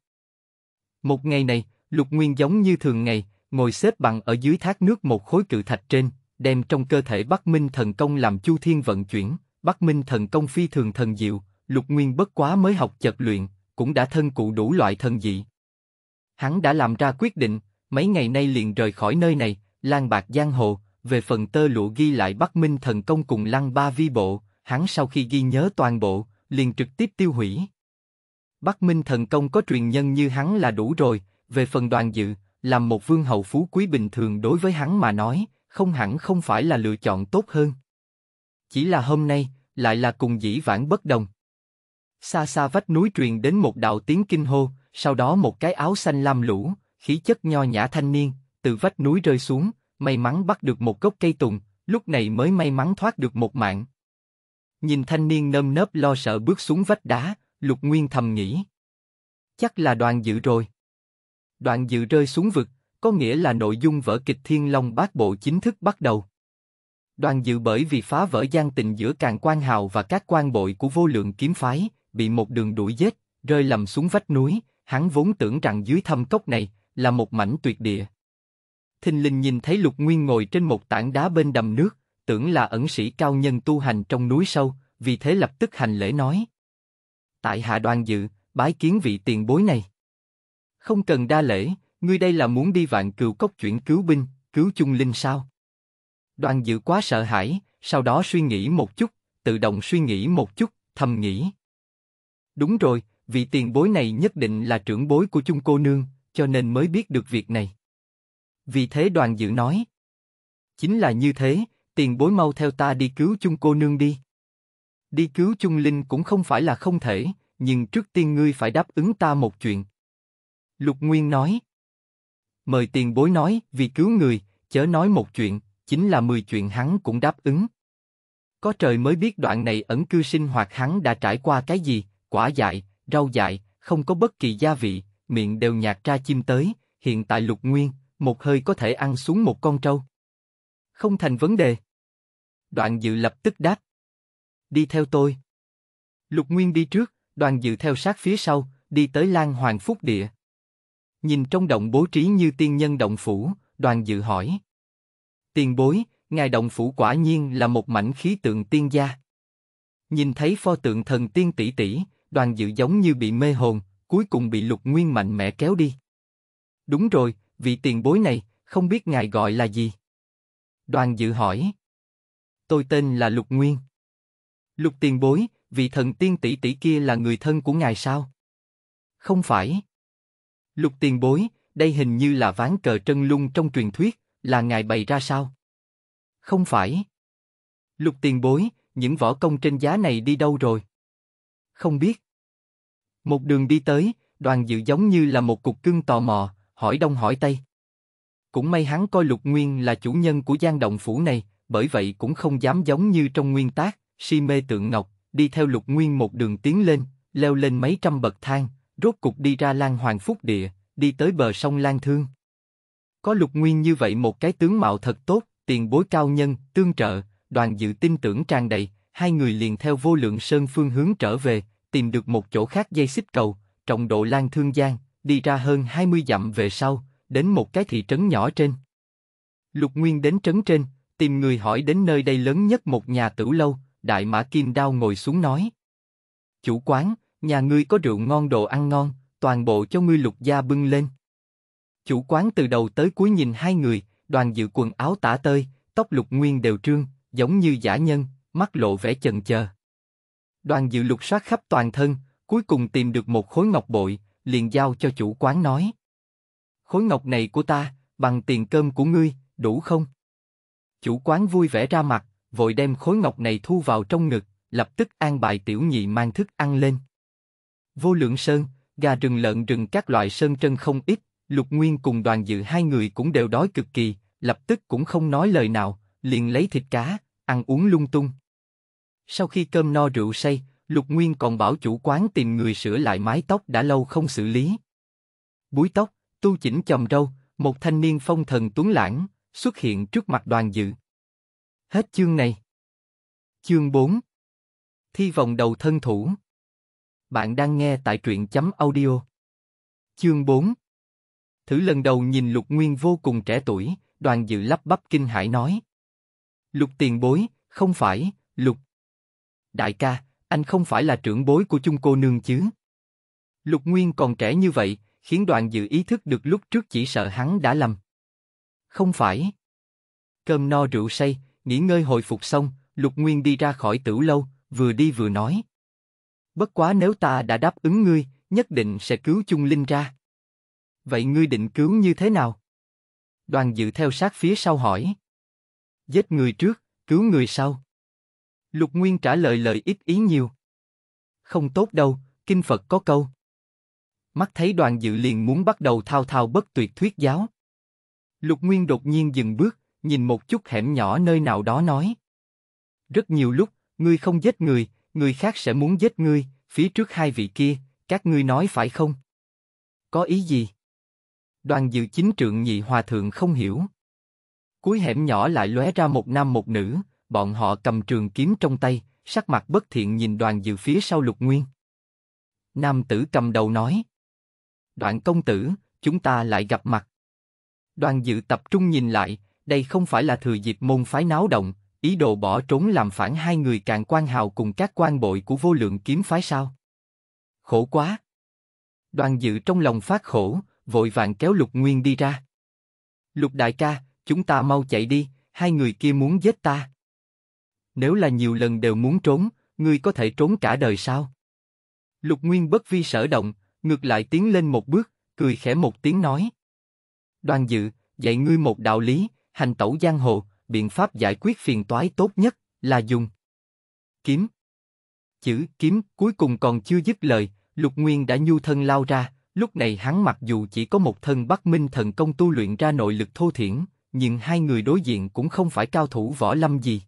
Một ngày này, Lục Nguyên giống như thường ngày, ngồi xếp bằng ở dưới thác nước một khối cự thạch trên, đem trong cơ thể Bắc Minh thần công làm chu thiên vận chuyển, Bắc Minh thần công phi thường thần diệu, Lục Nguyên bất quá mới học chợt luyện, cũng đã thân cụ đủ loại thần dị. Hắn đã làm ra quyết định, mấy ngày nay liền rời khỏi nơi này, lang bạc giang hồ, về phần tơ lụa ghi lại Bắc Minh thần công cùng lăng ba vi bộ, hắn sau khi ghi nhớ toàn bộ, liền trực tiếp tiêu hủy. Bắc Minh thần công có truyền nhân như hắn là đủ rồi, về phần đoàn dự, làm một vương hậu phú quý bình thường đối với hắn mà nói, không hẳn không phải là lựa chọn tốt hơn. Chỉ là hôm nay, lại là cùng dĩ vãng bất đồng. Xa xa vách núi truyền đến một đạo tiếng kinh hô, sau đó một cái áo xanh lam lũ, khí chất nho nhã thanh niên, từ vách núi rơi xuống, may mắn bắt được một gốc cây tùng, lúc này mới may mắn thoát được một mạng. Nhìn thanh niên nơm nớp lo sợ bước xuống vách đá, lục nguyên thầm nghĩ. Chắc là đoàn dự rồi. đoạn dự rơi xuống vực, có nghĩa là nội dung vở kịch Thiên Long Bát Bộ chính thức bắt đầu. Đoàn dự bởi vì phá vỡ gian tình giữa càng quan hào và các quan bội của vô lượng kiếm phái, bị một đường đuổi giết, rơi lầm xuống vách núi, hắn vốn tưởng rằng dưới thâm cốc này là một mảnh tuyệt địa. Thinh linh nhìn thấy lục nguyên ngồi trên một tảng đá bên đầm nước, tưởng là ẩn sĩ cao nhân tu hành trong núi sâu, vì thế lập tức hành lễ nói. Tại hạ đoàn dự, bái kiến vị tiền bối này. Không cần đa lễ, ngươi đây là muốn đi vạn cừu cốc chuyển cứu binh, cứu chung linh sao? Đoàn dự quá sợ hãi, sau đó suy nghĩ một chút, tự động suy nghĩ một chút, thầm nghĩ. Đúng rồi, vị tiền bối này nhất định là trưởng bối của chung cô nương, cho nên mới biết được việc này. Vì thế đoàn dự nói. Chính là như thế, tiền bối mau theo ta đi cứu chung cô nương đi. Đi cứu chung linh cũng không phải là không thể, nhưng trước tiên ngươi phải đáp ứng ta một chuyện. Lục Nguyên nói. Mời tiền bối nói, vì cứu người, chớ nói một chuyện, chính là mười chuyện hắn cũng đáp ứng. Có trời mới biết đoạn này ẩn cư sinh hoạt hắn đã trải qua cái gì, quả dại, rau dại, không có bất kỳ gia vị, miệng đều nhạt ra chim tới, hiện tại lục nguyên, một hơi có thể ăn xuống một con trâu. Không thành vấn đề. Đoạn dự lập tức đáp. Đi theo tôi. Lục Nguyên đi trước, đoàn dự theo sát phía sau, đi tới Lan Hoàng Phúc Địa. Nhìn trong động bố trí như tiên nhân động phủ, đoàn dự hỏi. Tiền bối, ngài động phủ quả nhiên là một mảnh khí tượng tiên gia. Nhìn thấy pho tượng thần tiên tỷ tỷ, đoàn dự giống như bị mê hồn, cuối cùng bị lục nguyên mạnh mẽ kéo đi. Đúng rồi, vị tiền bối này, không biết ngài gọi là gì? Đoàn dự hỏi. Tôi tên là Lục Nguyên. Lục tiền bối, vị thần tiên tỷ tỷ kia là người thân của ngài sao? Không phải. Lục tiền bối, đây hình như là ván cờ trân lung trong truyền thuyết, là ngài bày ra sao? Không phải. Lục tiền bối, những võ công trên giá này đi đâu rồi? Không biết. Một đường đi tới, đoàn dự giống như là một cục cưng tò mò, hỏi đông hỏi tây. Cũng may hắn coi lục nguyên là chủ nhân của gian động phủ này, bởi vậy cũng không dám giống như trong nguyên tác, si mê tượng ngọc, đi theo lục nguyên một đường tiến lên, leo lên mấy trăm bậc thang, rốt cục đi ra Lan Hoàng Phúc Địa, đi tới bờ sông Lan Thương. Có lục nguyên như vậy một cái tướng mạo thật tốt, tiền bối cao nhân, tương trợ, đoàn dự tin tưởng tràn đầy, hai người liền theo vô lượng sơn phương hướng trở về, tìm được một chỗ khác dây xích cầu, trọng độ Lan Thương Giang, đi ra hơn 20 dặm về sau, đến một cái thị trấn nhỏ trên. Lục Nguyên đến trấn trên, tìm người hỏi đến nơi đây lớn nhất một nhà tử lâu, đại mã kim đao ngồi xuống nói. Chủ quán, nhà ngươi có rượu ngon đồ ăn ngon, toàn bộ cho ngươi lục gia bưng lên. Chủ quán từ đầu tới cuối nhìn hai người, đoàn dự quần áo tả tơi, tóc lục nguyên đều trương, giống như giả nhân, mắt lộ vẻ chần chờ. Đoàn dự lục soát khắp toàn thân, cuối cùng tìm được một khối ngọc bội, liền giao cho chủ quán nói. Khối ngọc này của ta, bằng tiền cơm của ngươi, đủ không? Chủ quán vui vẻ ra mặt, vội đem khối ngọc này thu vào trong ngực, lập tức an bài tiểu nhị mang thức ăn lên. Vô lượng sơn, gà rừng lợn rừng các loại sơn trân không ít, Lục Nguyên cùng đoàn dự hai người cũng đều đói cực kỳ, lập tức cũng không nói lời nào, liền lấy thịt cá, ăn uống lung tung. Sau khi cơm no rượu say, Lục Nguyên còn bảo chủ quán tìm người sửa lại mái tóc đã lâu không xử lý. Búi tóc, tu chỉnh chòm râu, một thanh niên phong thần tuấn lãng, xuất hiện trước mặt đoàn dự. Hết chương này. Chương 4 Thi vòng đầu thân thủ bạn đang nghe tại truyện chấm audio. Chương 4 Thử lần đầu nhìn Lục Nguyên vô cùng trẻ tuổi, đoàn dự lắp bắp kinh hải nói. Lục tiền bối, không phải, Lục. Đại ca, anh không phải là trưởng bối của chung cô nương chứ. Lục Nguyên còn trẻ như vậy, khiến đoàn dự ý thức được lúc trước chỉ sợ hắn đã lầm. Không phải. Cơm no rượu say, nghỉ ngơi hồi phục xong, Lục Nguyên đi ra khỏi tử lâu, vừa đi vừa nói. Bất quá nếu ta đã đáp ứng ngươi, nhất định sẽ cứu chung linh ra. Vậy ngươi định cứu như thế nào? Đoàn dự theo sát phía sau hỏi. Giết người trước, cứu người sau. Lục Nguyên trả lời lời ít ý nhiều. Không tốt đâu, Kinh Phật có câu. Mắt thấy đoàn dự liền muốn bắt đầu thao thao bất tuyệt thuyết giáo. Lục Nguyên đột nhiên dừng bước, nhìn một chút hẻm nhỏ nơi nào đó nói. Rất nhiều lúc, ngươi không giết người, người khác sẽ muốn giết ngươi, phía trước hai vị kia, các ngươi nói phải không? Có ý gì? Đoàn dự chính trượng nhị hòa thượng không hiểu. Cuối hẻm nhỏ lại lóe ra một nam một nữ, bọn họ cầm trường kiếm trong tay, sắc mặt bất thiện nhìn đoàn dự phía sau lục nguyên. Nam tử cầm đầu nói. Đoạn công tử, chúng ta lại gặp mặt. Đoàn dự tập trung nhìn lại, đây không phải là thừa dịp môn phái náo động, ý đồ bỏ trốn làm phản hai người càng quan hào cùng các quan bội của vô lượng kiếm phái sao? Khổ quá! Đoàn dự trong lòng phát khổ, vội vàng kéo lục nguyên đi ra. Lục đại ca, chúng ta mau chạy đi, hai người kia muốn giết ta. Nếu là nhiều lần đều muốn trốn, ngươi có thể trốn cả đời sao? Lục Nguyên bất vi sở động, ngược lại tiến lên một bước, cười khẽ một tiếng nói. Đoàn dự, dạy ngươi một đạo lý, hành tẩu giang hồ, biện pháp giải quyết phiền toái tốt nhất là dùng kiếm. Chữ kiếm cuối cùng còn chưa dứt lời, Lục Nguyên đã nhu thân lao ra, lúc này hắn mặc dù chỉ có một thân Bắc Minh thần công tu luyện ra nội lực thô thiển, nhưng hai người đối diện cũng không phải cao thủ võ lâm gì.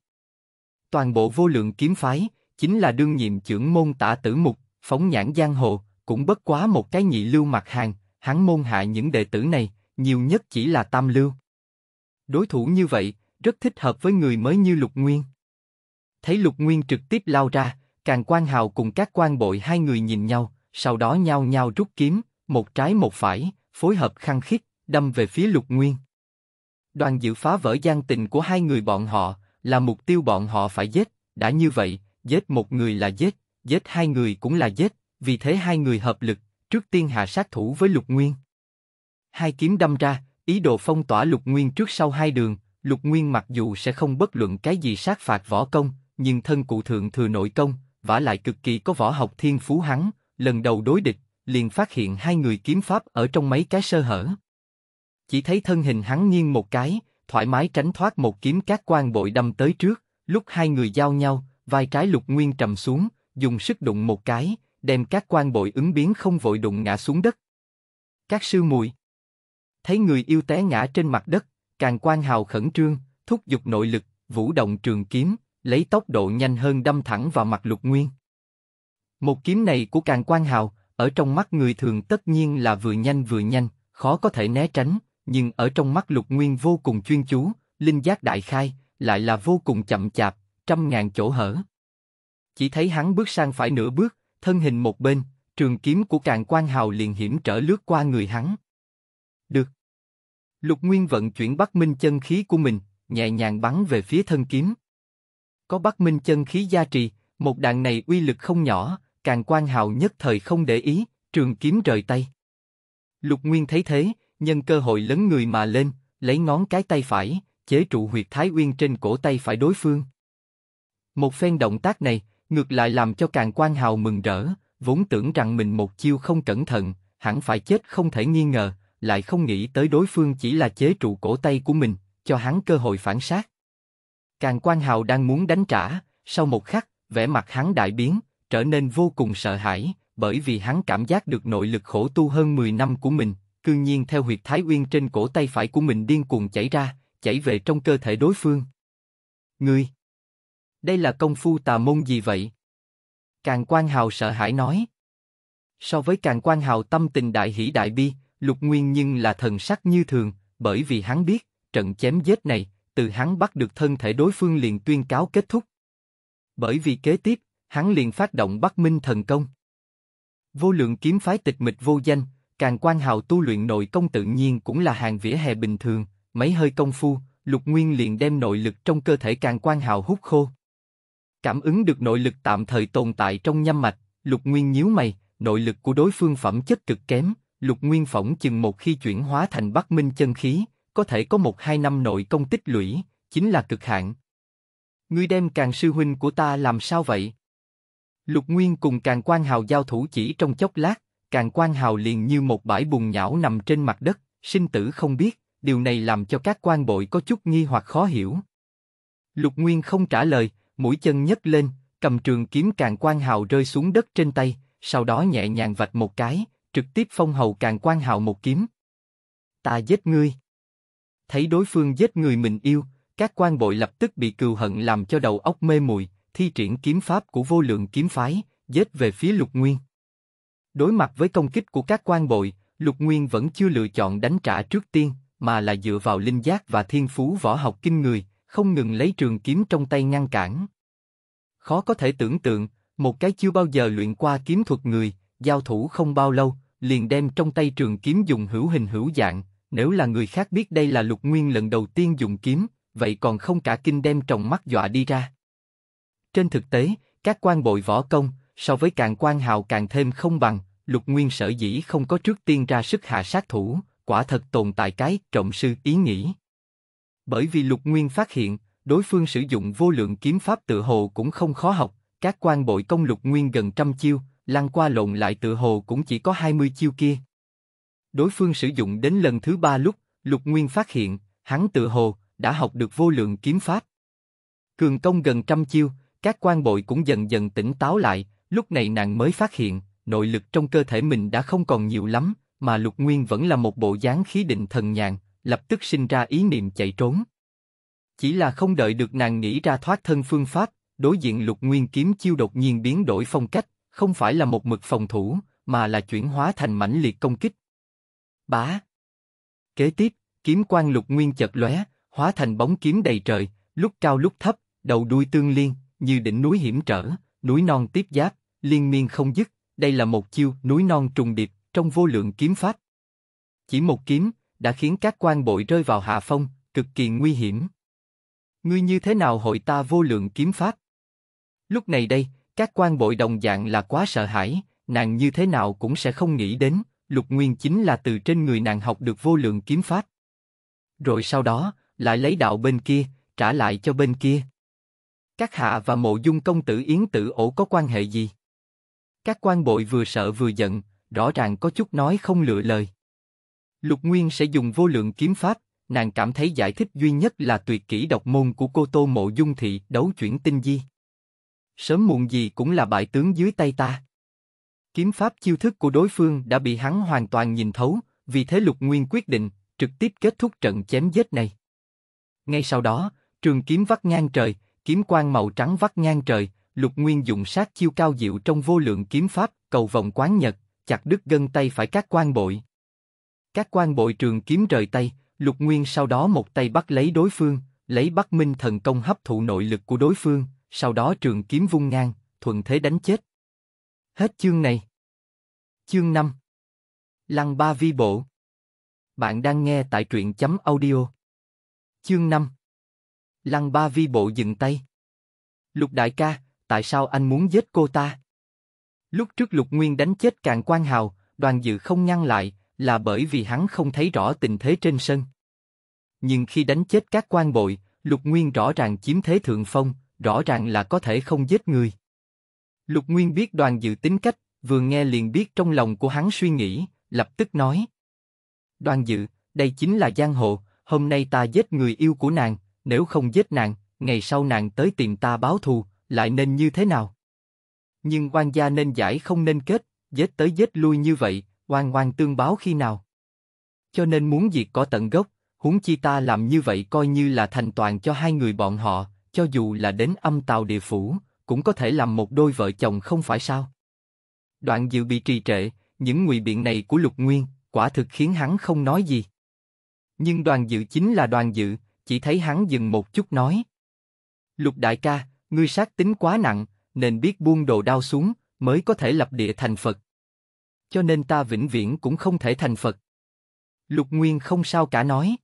Toàn bộ vô lượng kiếm phái chính là đương nhiệm trưởng môn tả tử mục, phóng nhãn giang hồ, cũng bất quá một cái nhị lưu mặt hàng, hắn môn hạ những đệ tử này, nhiều nhất chỉ là tam lưu. Đối thủ như vậy, rất thích hợp với người mới như Lục Nguyên. Thấy Lục Nguyên trực tiếp lao ra, càng quan hào cùng các quan bội hai người nhìn nhau, sau đó nhau nhao rút kiếm, một trái một phải, phối hợp khăng khít, đâm về phía Lục Nguyên. Đoàn dự phá vỡ gian tình của hai người bọn họ, là mục tiêu bọn họ phải giết, đã như vậy, giết một người là giết, giết hai người cũng là giết, vì thế hai người hợp lực, trước tiên hạ sát thủ với Lục Nguyên. Hai kiếm đâm ra, ý đồ phong tỏa Lục Nguyên trước sau hai đường, Lục Nguyên mặc dù sẽ không bất luận cái gì sát phạt võ công, nhưng thân cụ thượng thừa nội công, vả lại cực kỳ có võ học thiên phú hắn, lần đầu đối địch, liền phát hiện hai người kiếm pháp ở trong mấy cái sơ hở. Chỉ thấy thân hình hắn nghiêng một cái, thoải mái tránh thoát một kiếm các quan bội đâm tới trước, lúc hai người giao nhau, vai trái lục nguyên trầm xuống, dùng sức đụng một cái, đem các quan bội ứng biến không vội đụng ngã xuống đất. Các sư muội Thấy người yêu té ngã trên mặt đất, Càng quan hào khẩn trương, thúc giục nội lực, vũ động trường kiếm, lấy tốc độ nhanh hơn đâm thẳng vào mặt lục nguyên. Một kiếm này của càng quan hào, ở trong mắt người thường tất nhiên là vừa nhanh vừa nhanh, khó có thể né tránh, nhưng ở trong mắt lục nguyên vô cùng chuyên chú, linh giác đại khai, lại là vô cùng chậm chạp, trăm ngàn chỗ hở. Chỉ thấy hắn bước sang phải nửa bước, thân hình một bên, trường kiếm của càng quan hào liền hiểm trở lướt qua người hắn. Được. Lục Nguyên vận chuyển Bắc Minh chân khí của mình, nhẹ nhàng bắn về phía thân kiếm. Có Bắc Minh chân khí gia trì, một đạn này uy lực không nhỏ, càng quan hào nhất thời không để ý, trường kiếm rời tay. Lục Nguyên thấy thế, nhân cơ hội lấn người mà lên, lấy ngón cái tay phải, chế trụ huyệt thái uyên trên cổ tay phải đối phương. Một phen động tác này, ngược lại làm cho càng quan hào mừng rỡ, vốn tưởng rằng mình một chiêu không cẩn thận, hẳn phải chết không thể nghi ngờ, lại không nghĩ tới đối phương chỉ là chế trụ cổ tay của mình, cho hắn cơ hội phản sát. Càng quan hào đang muốn đánh trả, sau một khắc, vẻ mặt hắn đại biến, trở nên vô cùng sợ hãi, bởi vì hắn cảm giác được nội lực khổ tu hơn 10 năm của mình, cương nhiên theo huyệt thái uyên trên cổ tay phải của mình điên cuồng chảy ra, chảy về trong cơ thể đối phương. Ngươi! Đây là công phu tà môn gì vậy? Càng quan hào sợ hãi nói. So với càng quan hào tâm tình đại hỷ đại bi, Lục Nguyên nhưng là thần sắc như thường, bởi vì hắn biết, trận chém giết này, từ hắn bắt được thân thể đối phương liền tuyên cáo kết thúc. Bởi vì kế tiếp, hắn liền phát động bắt Minh thần công. Vô lượng kiếm phái tịch mịch vô danh, càng quan hào tu luyện nội công tự nhiên cũng là hàng vỉa hè bình thường, mấy hơi công phu, Lục Nguyên liền đem nội lực trong cơ thể càng quan hào hút khô. Cảm ứng được nội lực tạm thời tồn tại trong nhâm mạch, Lục Nguyên nhíu mày, nội lực của đối phương phẩm chất cực kém, lục nguyên phỏng chừng một khi chuyển hóa thành bắc minh chân khí, có thể có một hai năm nội công tích lũy, chính là cực hạn. Ngươi đem càng sư huynh của ta làm sao vậy? Lục Nguyên cùng càng quan hào giao thủ chỉ trong chốc lát, càng quan hào liền như một bãi bùn nhão nằm trên mặt đất, sinh tử không biết, điều này làm cho các quan bội có chút nghi hoặc khó hiểu. Lục Nguyên không trả lời, mũi chân nhấc lên, cầm trường kiếm càng quan hào rơi xuống đất trên tay, sau đó nhẹ nhàng vạch một cái, trực tiếp phong hầu càng quan hạo một kiếm. Ta giết ngươi. Thấy đối phương giết người mình yêu, các quan bội lập tức bị cừu hận làm cho đầu óc mê muội, thi triển kiếm pháp của vô lượng kiếm phái, giết về phía lục nguyên. Đối mặt với công kích của các quan bội, lục nguyên vẫn chưa lựa chọn đánh trả trước tiên, mà là dựa vào linh giác và thiên phú võ học kinh người, không ngừng lấy trường kiếm trong tay ngăn cản. Khó có thể tưởng tượng, một cái chưa bao giờ luyện qua kiếm thuật người, giao thủ không bao lâu, liền đem trong tay trường kiếm dùng hữu hình hữu dạng. Nếu là người khác biết đây là lục nguyên lần đầu tiên dùng kiếm, vậy còn không cả kinh đem tròng mắt dọa đi ra. Trên thực tế, các quan bội võ công so với càng quan hào càng thêm không bằng. Lục nguyên sở dĩ không có trước tiên ra sức hạ sát thủ, quả thật tồn tại cái trọng sư ý nghĩ. Bởi vì lục nguyên phát hiện đối phương sử dụng vô lượng kiếm pháp tự hồ cũng không khó học. Các quan bội công lục nguyên gần trăm chiêu, lăn qua lộn lại tựa hồ cũng chỉ có 20 chiêu kia. Đối phương sử dụng đến lần thứ ba lúc, Lục Nguyên phát hiện, hắn tựa hồ, đã học được vô lượng kiếm pháp. Cường công gần trăm chiêu, các quan bội cũng dần dần tỉnh táo lại, lúc này nàng mới phát hiện, nội lực trong cơ thể mình đã không còn nhiều lắm, mà Lục Nguyên vẫn là một bộ dáng khí định thần nhàn, lập tức sinh ra ý niệm chạy trốn. Chỉ là không đợi được nàng nghĩ ra thoát thân phương pháp, đối diện Lục Nguyên kiếm chiêu đột nhiên biến đổi phong cách, không phải là một mực phòng thủ, mà là chuyển hóa thành mãnh liệt công kích. Bá. Kế tiếp, kiếm quan lục nguyên chợt lóe, hóa thành bóng kiếm đầy trời, lúc cao lúc thấp, đầu đuôi tương liên, như đỉnh núi hiểm trở, núi non tiếp giáp, liên miên không dứt, đây là một chiêu núi non trùng điệp trong vô lượng kiếm pháp. Chỉ một kiếm đã khiến các quan bội rơi vào hạ phong, cực kỳ nguy hiểm. Ngươi như thế nào hội ta vô lượng kiếm pháp? Lúc này đây, các quan bội đồng dạng là quá sợ hãi, nàng như thế nào cũng sẽ không nghĩ đến, lục nguyên chính là từ trên người nàng học được vô lượng kiếm pháp. Rồi sau đó, lại lấy đạo bên kia, trả lại cho bên kia. Các hạ và mộ dung công tử Yến Tử Ổ có quan hệ gì? Các quan bội vừa sợ vừa giận, rõ ràng có chút nói không lựa lời. Lục Nguyên sẽ dùng vô lượng kiếm pháp, nàng cảm thấy giải thích duy nhất là tuyệt kỹ độc môn của cô Tô Mộ Dung Thị đấu chuyển tinh di. Sớm muộn gì cũng là bại tướng dưới tay ta. Kiếm pháp chiêu thức của đối phương đã bị hắn hoàn toàn nhìn thấu, vì thế Lục Nguyên quyết định trực tiếp kết thúc trận chém giết này. Ngay sau đó, trường kiếm vắt ngang trời, kiếm quang màu trắng vắt ngang trời, Lục Nguyên dùng sát chiêu cao diệu trong vô lượng kiếm pháp, cầu vòng quán nhật, chặt đứt gân tay phải các quan bội. Các quan bội trường kiếm rời tay, Lục Nguyên sau đó một tay bắt lấy đối phương, lấy bắt Minh thần công hấp thụ nội lực của đối phương, sau đó trường kiếm vung ngang, thuận thế đánh chết. Hết chương này. Chương 5 Lăng ba vi bộ Bạn đang nghe tại truyện chấm audio. Chương 5 Lăng ba vi bộ dừng tay. Lục đại ca, tại sao anh muốn giết cô ta? Lúc trước lục nguyên đánh chết càng quan hào, đoàn dự không ngăn lại, là bởi vì hắn không thấy rõ tình thế trên sân. Nhưng khi đánh chết các quan bội, lục nguyên rõ ràng chiếm thế thượng phong, rõ ràng là có thể không giết người. Lục Nguyên biết đoàn dự tính cách, vừa nghe liền biết trong lòng của hắn suy nghĩ, lập tức nói. Đoàn dự, đây chính là giang hồ, hôm nay ta giết người yêu của nàng, nếu không giết nàng, ngày sau nàng tới tìm ta báo thù, lại nên như thế nào? Nhưng quan gia nên giải không nên kết, giết tới giết lui như vậy, oan oan tương báo khi nào? Cho nên muốn diệt có tận gốc, huống chi ta làm như vậy coi như là thành toàn cho hai người bọn họ, cho dù là đến âm tàu địa phủ, cũng có thể làm một đôi vợ chồng không phải sao? Đoạn Dự bị trì trệ, những ngụy biện này của Lục Nguyên, quả thực khiến hắn không nói gì. Nhưng Đoàn Dự chính là Đoàn Dự, chỉ thấy hắn dừng một chút nói. Lục đại ca, ngươi sát tính quá nặng, nên biết buông đồ đao xuống, mới có thể lập địa thành Phật. Cho nên ta vĩnh viễn cũng không thể thành Phật. Lục Nguyên không sao cả nói.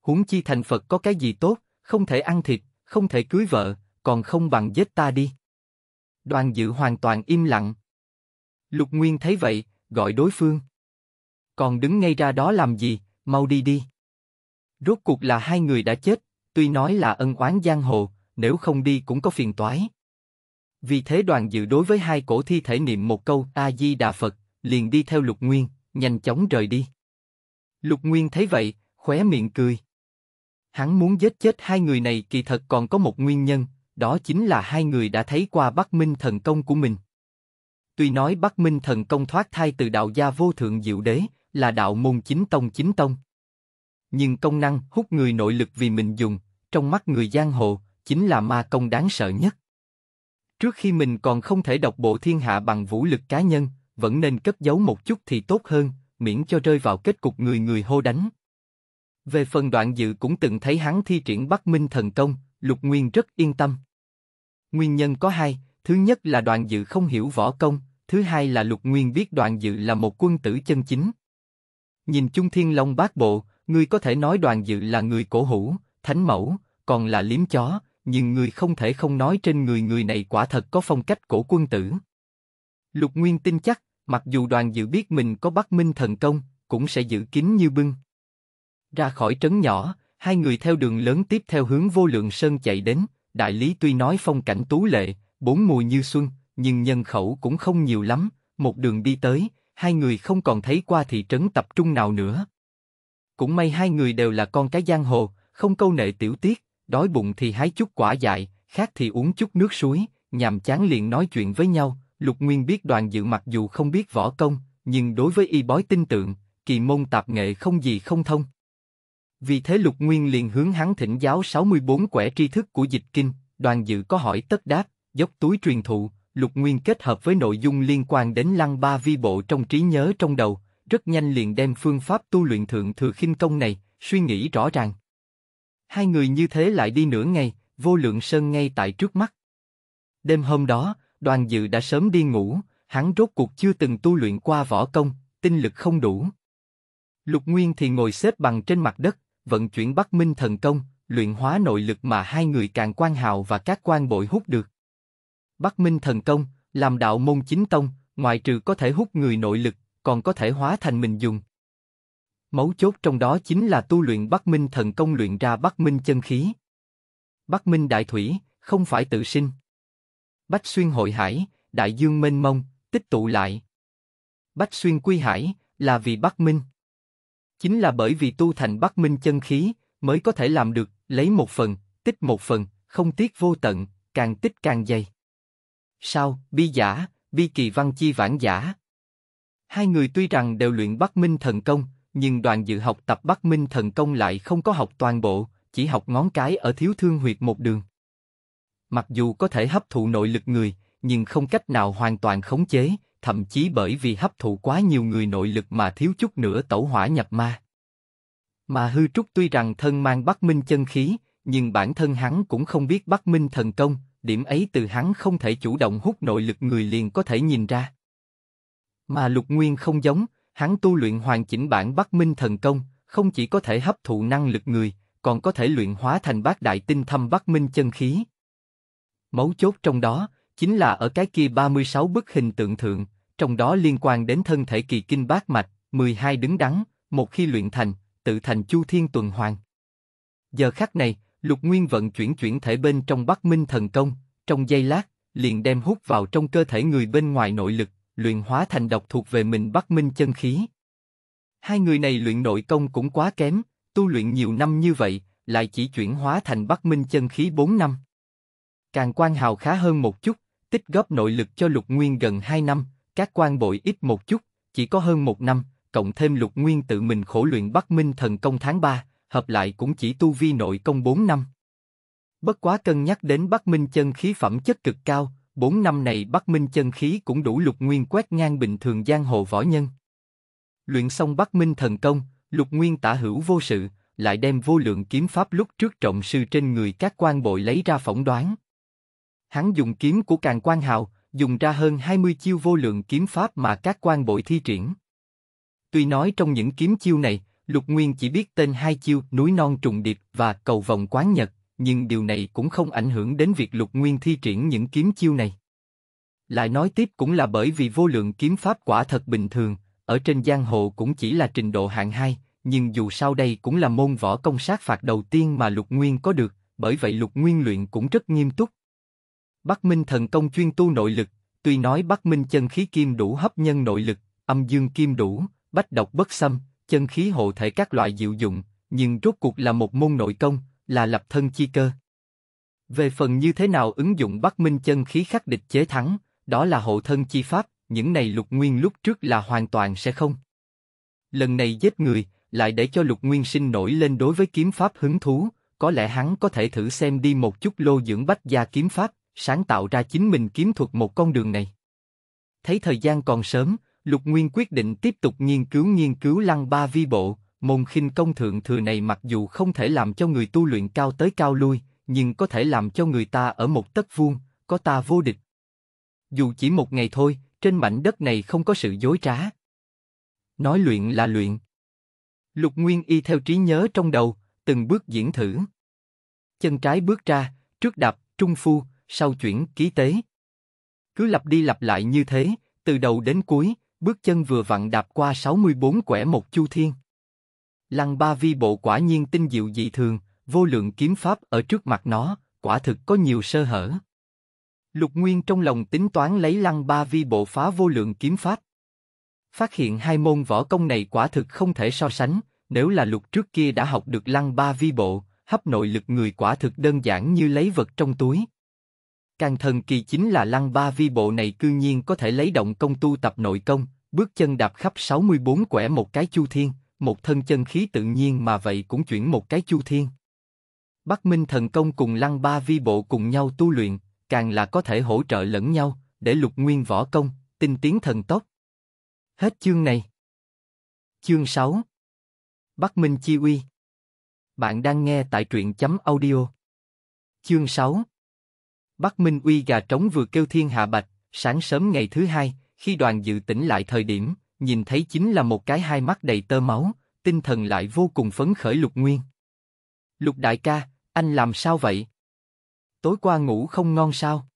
Huống chi thành Phật có cái gì tốt, không thể ăn thịt, không thể cưới vợ, còn không bằng giết ta đi. Đoàn Dự hoàn toàn im lặng. Lục Nguyên thấy vậy, gọi đối phương. Còn đứng ngay ra đó làm gì, mau đi đi. Rốt cuộc là hai người đã chết, tuy nói là ân oán giang hồ, nếu không đi cũng có phiền toái. Vì thế đoàn dự đối với hai cổ thi thể niệm một câu A-di-đà Phật, liền đi theo Lục Nguyên, nhanh chóng rời đi. Lục Nguyên thấy vậy, khóe miệng cười. Hắn muốn giết chết hai người này kỳ thật còn có một nguyên nhân, đó chính là hai người đã thấy qua Bắc Minh thần công của mình. Tuy nói Bắc Minh thần công thoát thai từ đạo gia vô thượng diệu đế, là đạo môn chính tông chính tông. Nhưng công năng hút người nội lực vì mình dùng, trong mắt người giang hồ, chính là ma công đáng sợ nhất. Trước khi mình còn không thể độc bộ thiên hạ bằng vũ lực cá nhân, vẫn nên cất giấu một chút thì tốt hơn, miễn cho rơi vào kết cục người người hô đánh. Về phần đoạn dự cũng từng thấy hắn thi triển Bắc Minh thần công, Lục Nguyên rất yên tâm. Nguyên nhân có hai, thứ nhất là đoạn dự không hiểu võ công, thứ hai là Lục Nguyên biết đoạn dự là một quân tử chân chính. Nhìn Trung Thiên Long bát bộ, người có thể nói đoàn dự là người cổ hủ, thánh mẫu, còn là liếm chó, nhưng người không thể không nói trên người người này quả thật có phong cách cổ quân tử. Lục Nguyên tin chắc, mặc dù đoàn dự biết mình có Bắc Minh thần công, cũng sẽ giữ kín như bưng. Ra khỏi trấn nhỏ, hai người theo đường lớn tiếp theo hướng vô lượng sơn chạy đến. Đại lý tuy nói phong cảnh tú lệ, bốn mùa như xuân, nhưng nhân khẩu cũng không nhiều lắm. Một đường đi tới, hai người không còn thấy qua thị trấn tập trung nào nữa. Cũng may hai người đều là con cái giang hồ, không câu nệ tiểu tiết, đói bụng thì hái chút quả dại, khác thì uống chút nước suối, nhàm chán liền nói chuyện với nhau. Lục Nguyên biết đoàn dự mặc dù không biết võ công, nhưng đối với y bói tin tưởng, kỳ môn tạp nghệ không gì không thông. Vì thế Lục Nguyên liền hướng hắn thỉnh giáo 64 quẻ tri thức của dịch kinh, đoàn dự có hỏi tất đáp, dốc túi truyền thụ, Lục Nguyên kết hợp với nội dung liên quan đến lăng ba vi bộ trong trí nhớ trong đầu, rất nhanh liền đem phương pháp tu luyện thượng thừa khinh công này, suy nghĩ rõ ràng. Hai người như thế lại đi nửa ngày, vô lượng sơn ngay tại trước mắt. Đêm hôm đó, đoàn dự đã sớm đi ngủ, hắn rốt cuộc chưa từng tu luyện qua võ công, tinh lực không đủ. Lục Nguyên thì ngồi xếp bằng trên mặt đất, vận chuyển Bắc Minh thần công, luyện hóa nội lực mà hai người càng quan hào và các quan bội hút được. Bắc Minh thần công, làm đạo môn chính tông, ngoại trừ có thể hút người nội lực, còn có thể hóa thành mình dùng. Mấu chốt trong đó chính là tu luyện Bắc Minh thần công luyện ra Bắc Minh chân khí. Bắc Minh đại thủy, không phải tự sinh. Bách xuyên hội hải, đại dương mênh mông, tích tụ lại. Bách xuyên quy hải, là vì Bắc Minh. Chính là bởi vì tu thành Bắc Minh chân khí, mới có thể làm được, lấy một phần, tích một phần, không tiếc vô tận, càng tích càng dày. Sao, bi giả, bi kỳ văn chi vãn giả. Hai người tuy rằng đều luyện Bắc Minh thần công, nhưng đoàn dự học tập Bắc Minh thần công lại không có học toàn bộ, chỉ học ngón cái ở thiếu thương huyệt một đường. Mặc dù có thể hấp thụ nội lực người, nhưng không cách nào hoàn toàn khống chế, thậm chí bởi vì hấp thụ quá nhiều người nội lực mà thiếu chút nữa tẩu hỏa nhập ma. Mà hư trúc tuy rằng thân mang Bắc Minh chân khí, nhưng bản thân hắn cũng không biết Bắc Minh thần công, điểm ấy từ hắn không thể chủ động hút nội lực người liền có thể nhìn ra. Mà Lục Nguyên không giống, hắn tu luyện hoàn chỉnh bản Bắc Minh thần công, không chỉ có thể hấp thụ năng lực người, còn có thể luyện hóa thành bát đại tinh thâm Bắc Minh chân khí. Mấu chốt trong đó, chính là ở cái kia 36 bức hình tượng thượng, trong đó liên quan đến thân thể kỳ kinh bát mạch, 12 đứng đắn, một khi luyện thành, tự thành chu thiên tuần hoàn. Giờ khắc này, lục nguyên vận chuyển chuyển thể bên trong bắc minh thần công, trong giây lát, liền đem hút vào trong cơ thể người bên ngoài nội lực, luyện hóa thành độc thuộc về mình bắc minh chân khí. Hai người này luyện nội công cũng quá kém, tu luyện nhiều năm như vậy, lại chỉ chuyển hóa thành bắc minh chân khí 4 năm. Càng quan hào khá hơn một chút, tích góp nội lực cho lục nguyên gần 2 năm, các quan bội ít một chút, chỉ có hơn một năm, cộng thêm lục nguyên tự mình khổ luyện Bắc Minh thần công tháng 3, hợp lại cũng chỉ tu vi nội công 4 năm. Bất quá cân nhắc đến Bắc Minh chân khí phẩm chất cực cao, 4 năm này Bắc Minh chân khí cũng đủ lục nguyên quét ngang bình thường giang hồ võ nhân. Luyện xong Bắc Minh thần công, lục nguyên tả hữu vô sự, lại đem vô lượng kiếm pháp lúc trước trọng sư trên người các quan bội lấy ra phỏng đoán. Hắn dùng kiếm của càng quan hào, dùng ra hơn 20 chiêu vô lượng kiếm pháp mà các quan bội thi triển. Tuy nói trong những kiếm chiêu này, Lục Nguyên chỉ biết tên hai chiêu núi non trùng điệp và cầu vòng quán nhật, nhưng điều này cũng không ảnh hưởng đến việc Lục Nguyên thi triển những kiếm chiêu này. Lại nói tiếp cũng là bởi vì vô lượng kiếm pháp quả thật bình thường, ở trên giang hồ cũng chỉ là trình độ hạng hai, nhưng dù sao đây cũng là môn võ công sát phạt đầu tiên mà Lục Nguyên có được, bởi vậy Lục Nguyên luyện cũng rất nghiêm túc, Bắc Minh thần công chuyên tu nội lực, tuy nói Bắc Minh chân khí kim đủ hấp nhân nội lực, âm dương kim đủ, bách độc bất xâm, chân khí hộ thể các loại diệu dụng, nhưng rốt cuộc là một môn nội công, là lập thân chi cơ. Về phần như thế nào ứng dụng Bắc Minh chân khí khắc địch chế thắng, đó là hộ thân chi pháp, những này Lục Nguyên lúc trước là hoàn toàn sẽ không. Lần này giết người, lại để cho Lục Nguyên sinh nổi lên đối với kiếm pháp hứng thú, có lẽ hắn có thể thử xem đi một chút lô dưỡng bách gia kiếm pháp, sáng tạo ra chính mình kiếm thuật một con đường này. Thấy thời gian còn sớm, Lục Nguyên quyết định tiếp tục nghiên cứu nghiên cứu lăng ba vi bộ, môn khinh công thượng thừa này mặc dù không thể làm cho người tu luyện cao tới cao lui, nhưng có thể làm cho người ta ở một tấc vuông, có ta vô địch. Dù chỉ một ngày thôi, trên mảnh đất này không có sự dối trá. Nói luyện là luyện. Lục Nguyên y theo trí nhớ trong đầu, từng bước diễn thử. Chân trái bước ra, trước đạp, trung phu, sau chuyển ký tế. Cứ lặp đi lặp lại như thế, từ đầu đến cuối, bước chân vừa vặn đạp qua 64 quẻ một chu thiên. Lăng ba vi bộ quả nhiên tinh diệu dị thường, vô lượng kiếm pháp ở trước mặt nó, quả thực có nhiều sơ hở. Lục Nguyên trong lòng tính toán lấy lăng ba vi bộ phá vô lượng kiếm pháp. Phát hiện hai môn võ công này quả thực không thể so sánh, nếu là lục trước kia đã học được lăng ba vi bộ, hấp nội lực người quả thực đơn giản như lấy vật trong túi. Càng thần kỳ chính là lăng ba vi bộ này cương nhiên có thể lấy động công tu tập nội công, bước chân đạp khắp 64 quẻ một cái chu thiên, một thân chân khí tự nhiên mà vậy cũng chuyển một cái chu thiên. Bắc Minh thần công cùng lăng ba vi bộ cùng nhau tu luyện, càng là có thể hỗ trợ lẫn nhau, để lục nguyên võ công, tinh tiến thần tốc. Hết chương này. Chương 6 Bắc Minh Chi Uy Bạn đang nghe tại truyện chấm audio. Chương 6 Bắc Minh Uy gà trống vừa kêu thiên hạ bạch, sáng sớm ngày thứ hai, khi đoàn dự tỉnh lại thời điểm, nhìn thấy chính là một cái hai mắt đầy tơ máu, tinh thần lại vô cùng phấn khởi lục nguyên. Lục đại ca, anh làm sao vậy? Tối qua ngủ không ngon sao?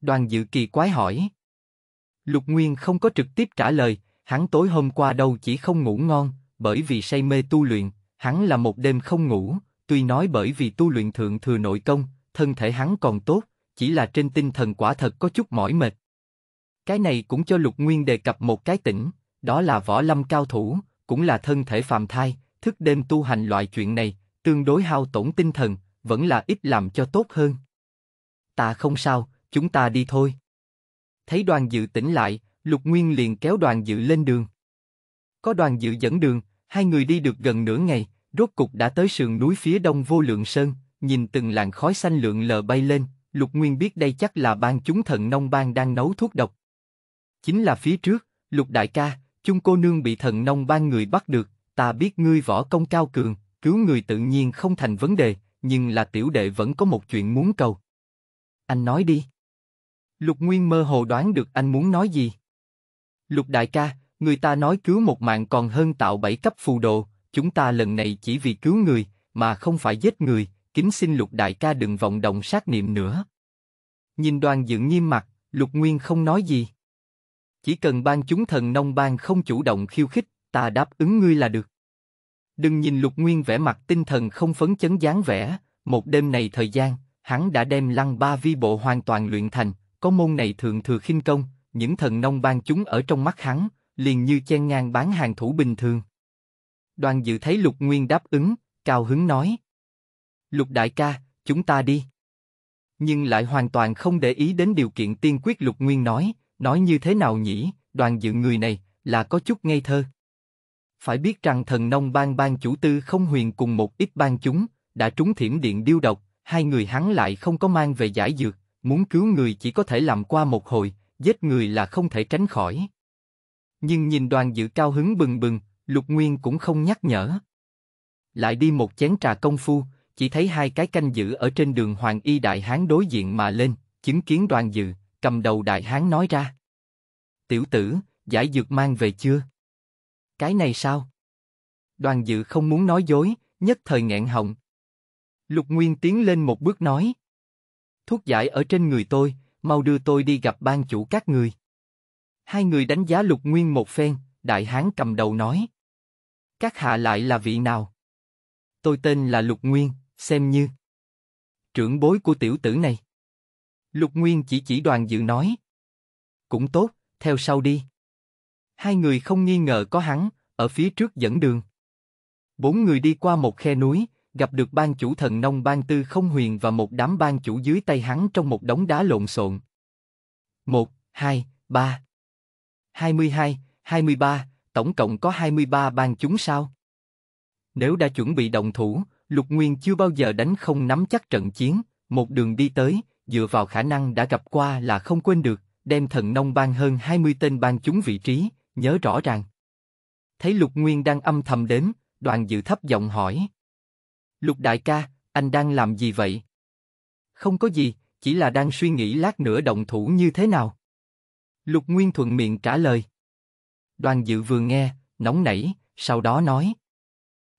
Đoàn dự kỳ quái hỏi. Lục Nguyên không có trực tiếp trả lời, hắn tối hôm qua đâu chỉ không ngủ ngon, bởi vì say mê tu luyện, hắn là một đêm không ngủ, tuy nói bởi vì tu luyện thượng thừa nội công, thân thể hắn còn tốt, chỉ là trên tinh thần quả thật có chút mỏi mệt. Cái này cũng cho Lục Nguyên đề cập một cái tỉnh, đó là võ lâm cao thủ, cũng là thân thể phàm thai, thức đêm tu hành loại chuyện này, tương đối hao tổn tinh thần, vẫn là ít làm cho tốt hơn. Ta không sao, chúng ta đi thôi. Thấy đoàn dự tỉnh lại, Lục Nguyên liền kéo đoàn dự lên đường. Có đoàn dự dẫn đường, hai người đi được gần nửa ngày, rốt cục đã tới sườn núi phía đông vô lượng sơn, nhìn từng làn khói xanh lượn lờ bay lên, Lục Nguyên biết đây chắc là ban chúng thần nông ban đang nấu thuốc độc. Chính là phía trước, Lục Đại ca, chung cô nương bị thần nông ban người bắt được, ta biết ngươi võ công cao cường, cứu người tự nhiên không thành vấn đề, nhưng là tiểu đệ vẫn có một chuyện muốn cầu. Anh nói đi. Lục Nguyên mơ hồ đoán được anh muốn nói gì. Lục Đại ca, người ta nói cứu một mạng còn hơn tạo bảy cấp phù đồ, chúng ta lần này chỉ vì cứu người, mà không phải giết người, kính xin lục đại ca đừng vọng động sát niệm nữa. Nhìn đoàn dự nghiêm mặt, lục nguyên không nói gì. Chỉ cần ban chúng thần nông ban không chủ động khiêu khích, ta đáp ứng ngươi là được. Đừng nhìn lục nguyên vẻ mặt tinh thần không phấn chấn dáng vẻ, một đêm này thời gian, hắn đã đem lăng ba vi bộ hoàn toàn luyện thành, có môn này thường thừa khinh công, những thần nông ban chúng ở trong mắt hắn, liền như chen ngang bán hàng thủ bình thường. Đoàn dự thấy lục nguyên đáp ứng, cao hứng nói, Lục đại ca, chúng ta đi. Nhưng lại hoàn toàn không để ý đến điều kiện tiên quyết Lục Nguyên nói, nói như thế nào nhỉ, đoàn dự người này, là có chút ngây thơ. Phải biết rằng thần nông ban ban chủ tư không huyền cùng một ít ban chúng, đã trúng thiểm điện điêu độc, hai người hắn lại không có mang về giải dược, muốn cứu người chỉ có thể làm qua một hồi, giết người là không thể tránh khỏi. Nhưng nhìn đoàn dự cao hứng bừng bừng, Lục Nguyên cũng không nhắc nhở. Lại đi một chén trà công phu, chỉ thấy hai cái canh giữ ở trên đường Hoàng Y Đại Hán đối diện mà lên, chứng kiến đoàn dự, cầm đầu Đại Hán nói ra. Tiểu tử, giải dược mang về chưa? Cái này sao? Đoàn dự không muốn nói dối, nhất thời nghẹn họng. Lục Nguyên tiến lên một bước nói. Thuốc giải ở trên người tôi, mau đưa tôi đi gặp ban chủ các người. Hai người đánh giá Lục Nguyên một phen, Đại Hán cầm đầu nói. Các hạ lại là vị nào? Tôi tên là Lục Nguyên, xem như trưởng bối của tiểu tử này. Lục Nguyên chỉ chỉ đoàn dự nói. Cũng tốt, theo sau đi. Hai người không nghi ngờ có hắn, ở phía trước dẫn đường. Bốn người đi qua một khe núi, gặp được ban chủ thần nông ban tư không huyền và một đám ban chủ dưới tay hắn trong một đống đá lộn xộn. Một, hai, ba. Hai mươi hai, hai mươi ba, tổng cộng có hai mươi ba ban chúng sao? Nếu đã chuẩn bị động thủ, Lục Nguyên chưa bao giờ đánh không nắm chắc trận chiến, một đường đi tới, dựa vào khả năng đã gặp qua là không quên được, đem thần nông ban hơn 20 tên ban chúng vị trí, nhớ rõ ràng. Thấy Lục Nguyên đang âm thầm đếm, đoàn dự thấp giọng hỏi. Lục đại ca, anh đang làm gì vậy? Không có gì, chỉ là đang suy nghĩ lát nữa động thủ như thế nào. Lục Nguyên thuận miệng trả lời. Đoàn dự vừa nghe, nóng nảy, sau đó nói.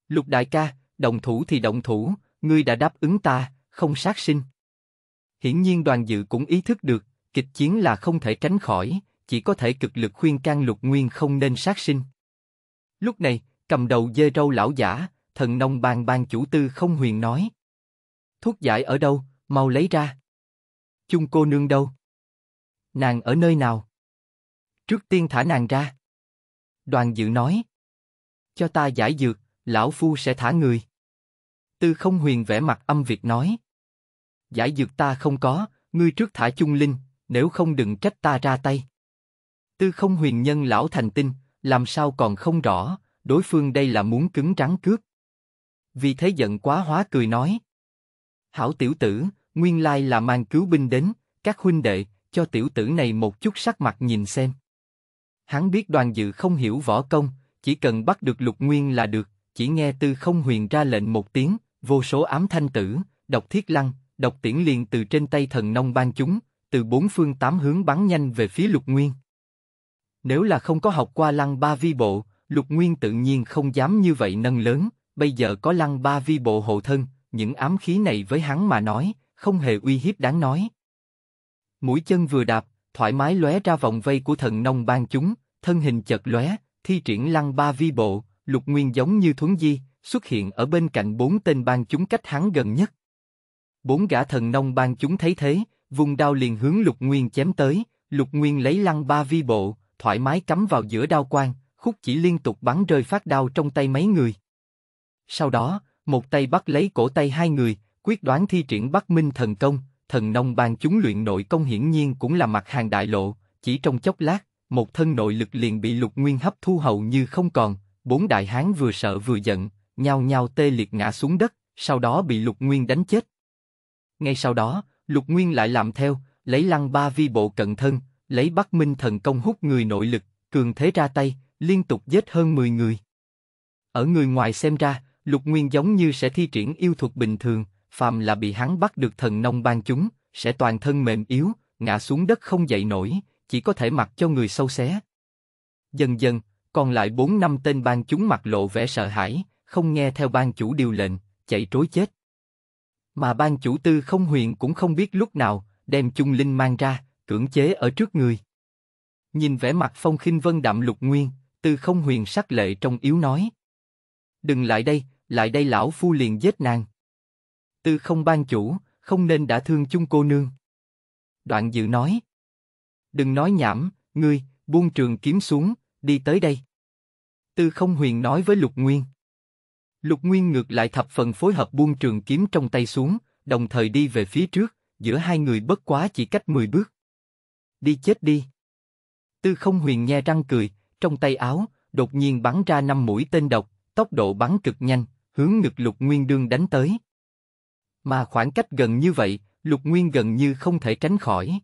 Lục đại ca, động thủ thì động thủ, ngươi đã đáp ứng ta, không sát sinh. Hiển nhiên đoàn dự cũng ý thức được, kịch chiến là không thể tránh khỏi, chỉ có thể cực lực khuyên can lục nguyên không nên sát sinh. Lúc này, cầm đầu dê râu lão giả, thần nông bàn ban chủ tư không huyền nói. Thuốc giải ở đâu, mau lấy ra. Chung cô nương đâu? Nàng ở nơi nào? Trước tiên thả nàng ra. Đoàn dự nói. Cho ta giải dược, lão phu sẽ thả người. Tư không huyền vẻ mặt âm việt nói. Giải dược ta không có, ngươi trước thả chung linh, nếu không đừng trách ta ra tay. Tư không huyền nhân lão thành tinh, làm sao còn không rõ, đối phương đây là muốn cứng trắng cướp. Vì thế giận quá hóa cười nói. Hảo tiểu tử, nguyên lai là mang cứu binh đến, các huynh đệ, cho tiểu tử này một chút sắc mặt nhìn xem. Hắn biết đoàn dự không hiểu võ công, chỉ cần bắt được lục nguyên là được, chỉ nghe tư không huyền ra lệnh một tiếng, vô số ám thanh tử, độc thiết lăng, độc tiễn liền từ trên tay thần nông ban chúng, từ bốn phương tám hướng bắn nhanh về phía lục nguyên. Nếu là không có học qua lăng ba vi bộ, lục nguyên tự nhiên không dám như vậy nâng lớn, bây giờ có lăng ba vi bộ hộ thân, những ám khí này với hắn mà nói, không hề uy hiếp đáng nói. Mũi chân vừa đạp, thoải mái lóe ra vòng vây của thần nông ban chúng, thân hình chật lóe, thi triển lăng ba vi bộ, Lục Nguyên giống như thuấn di, xuất hiện ở bên cạnh bốn tên bang chúng cách hắn gần nhất. Bốn gã thần nông bang chúng thấy thế, vùng đao liền hướng Lục Nguyên chém tới, Lục Nguyên lấy lăng ba vi bộ, thoải mái cắm vào giữa đao quang, khúc chỉ liên tục bắn rơi phát đao trong tay mấy người. Sau đó, một tay bắt lấy cổ tay hai người, quyết đoán thi triển Bắc Minh thần công, thần nông bang chúng luyện nội công hiển nhiên cũng là mặt hàng đại lộ, chỉ trong chốc lát, một thân nội lực liền bị Lục Nguyên hấp thu hầu như không còn, Bốn đại hán vừa sợ vừa giận, nhao nhao tê liệt ngã xuống đất, sau đó bị Lục Nguyên đánh chết. Ngay sau đó, Lục Nguyên lại làm theo, lấy lăng ba vi bộ cận thân, lấy Bắc Minh thần công hút người nội lực, cường thế ra tay, liên tục giết hơn 10 người. Ở người ngoài xem ra, Lục Nguyên giống như sẽ thi triển yêu thuật bình thường, phàm là bị hắn bắt được thần nông ban chúng, sẽ toàn thân mềm yếu, ngã xuống đất không dậy nổi, chỉ có thể mặc cho người sâu xé. Dần dần, còn lại bốn năm tên ban chúng mặt lộ vẻ sợ hãi, không nghe theo ban chủ điều lệnh, chạy trối chết. Mà ban chủ tư không huyền cũng không biết lúc nào, đem chung linh mang ra, cưỡng chế ở trước người. Nhìn vẻ mặt phong khinh vân đạm lục nguyên, tư không huyền sắc lệ trong yếu nói. Đừng lại đây, lại đây lão phu liền giết nàng. Tư không ban chủ, không nên đã thương chung cô nương. Đoạn dự nói. Đừng nói nhảm, ngươi, buông trường kiếm xuống, đi tới đây. Tư không huyền nói với Lục Nguyên. Lục Nguyên ngược lại thập phần phối hợp buông trường kiếm trong tay xuống, đồng thời đi về phía trước, giữa hai người bất quá chỉ cách 10 bước. Đi chết đi. Tư không huyền nhe răng cười, trong tay áo, đột nhiên bắn ra năm mũi tên độc, tốc độ bắn cực nhanh, hướng ngực Lục Nguyên đương đánh tới. Mà khoảng cách gần như vậy, Lục Nguyên gần như không thể tránh khỏi.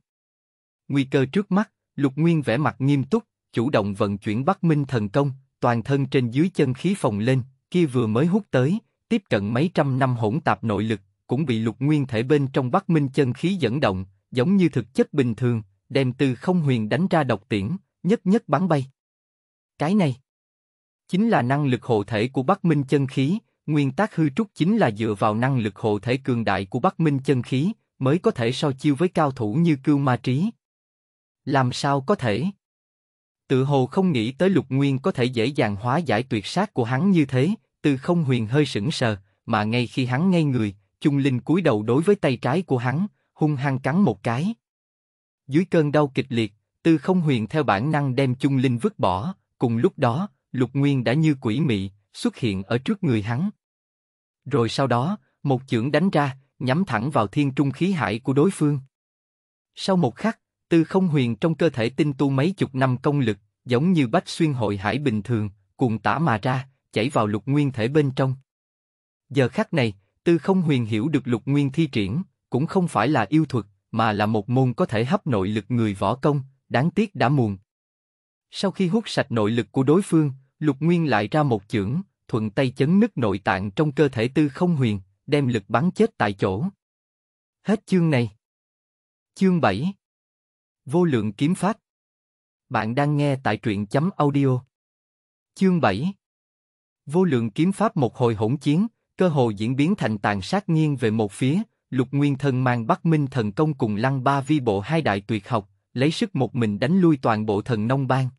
Nguy cơ trước mắt, Lục Nguyên vẻ mặt nghiêm túc, chủ động vận chuyển Bắc Minh thần công, toàn thân trên dưới chân khí phồng lên, kia vừa mới hút tới, tiếp cận mấy trăm năm hỗn tạp nội lực, cũng bị lục nguyên thể bên trong Bắc Minh chân khí dẫn động, giống như thực chất bình thường, đem từ không huyền đánh ra độc tiễn, nhất nhất bắn bay. Cái này chính là năng lực hộ thể của Bắc Minh chân khí, nguyên tác hư trúc chính là dựa vào năng lực hộ thể cường đại của Bắc Minh chân khí mới có thể so chiêu với cao thủ như Cưu Ma Trí. Làm sao có thể? tự hồ không nghĩ tới lục nguyên có thể dễ dàng hóa giải tuyệt sát của hắn như thế, từ không huyền hơi sững sờ, mà ngay khi hắn ngay người, chung linh cúi đầu đối với tay trái của hắn, hung hăng cắn một cái. Dưới cơn đau kịch liệt, Tư Không Huyền theo bản năng đem Chung Linh vứt bỏ. Cùng lúc đó, Lục Nguyên đã như quỷ mị xuất hiện ở trước người hắn. Rồi sau đó, một chưởng đánh ra, nhắm thẳng vào thiên trung khí hải của đối phương. Sau một khắc, Tư không huyền trong cơ thể tinh tu mấy chục năm công lực, giống như bách xuyên hội hải bình thường, cuồng tả mà ra, chảy vào lục nguyên thể bên trong. Giờ khắc này, tư không huyền hiểu được lục nguyên thi triển, cũng không phải là yêu thuật, mà là một môn có thể hấp nội lực người võ công, đáng tiếc đã muộn. Sau khi hút sạch nội lực của đối phương, lục nguyên lại ra một chưởng, thuận tay chấn nứt nội tạng trong cơ thể tư không huyền, đem lực bắn chết tại chỗ. Hết chương này. Chương 7 Vô lượng kiếm pháp. Bạn đang nghe tại truyện chấm audio. Chương 7 Vô lượng kiếm pháp một hồi hỗn chiến, cơ hồ diễn biến thành tàn sát nghiêng về một phía, lục nguyên thân mang bắc minh thần công cùng lăng ba vi bộ hai đại tuyệt học, lấy sức một mình đánh lui toàn bộ thần nông bang.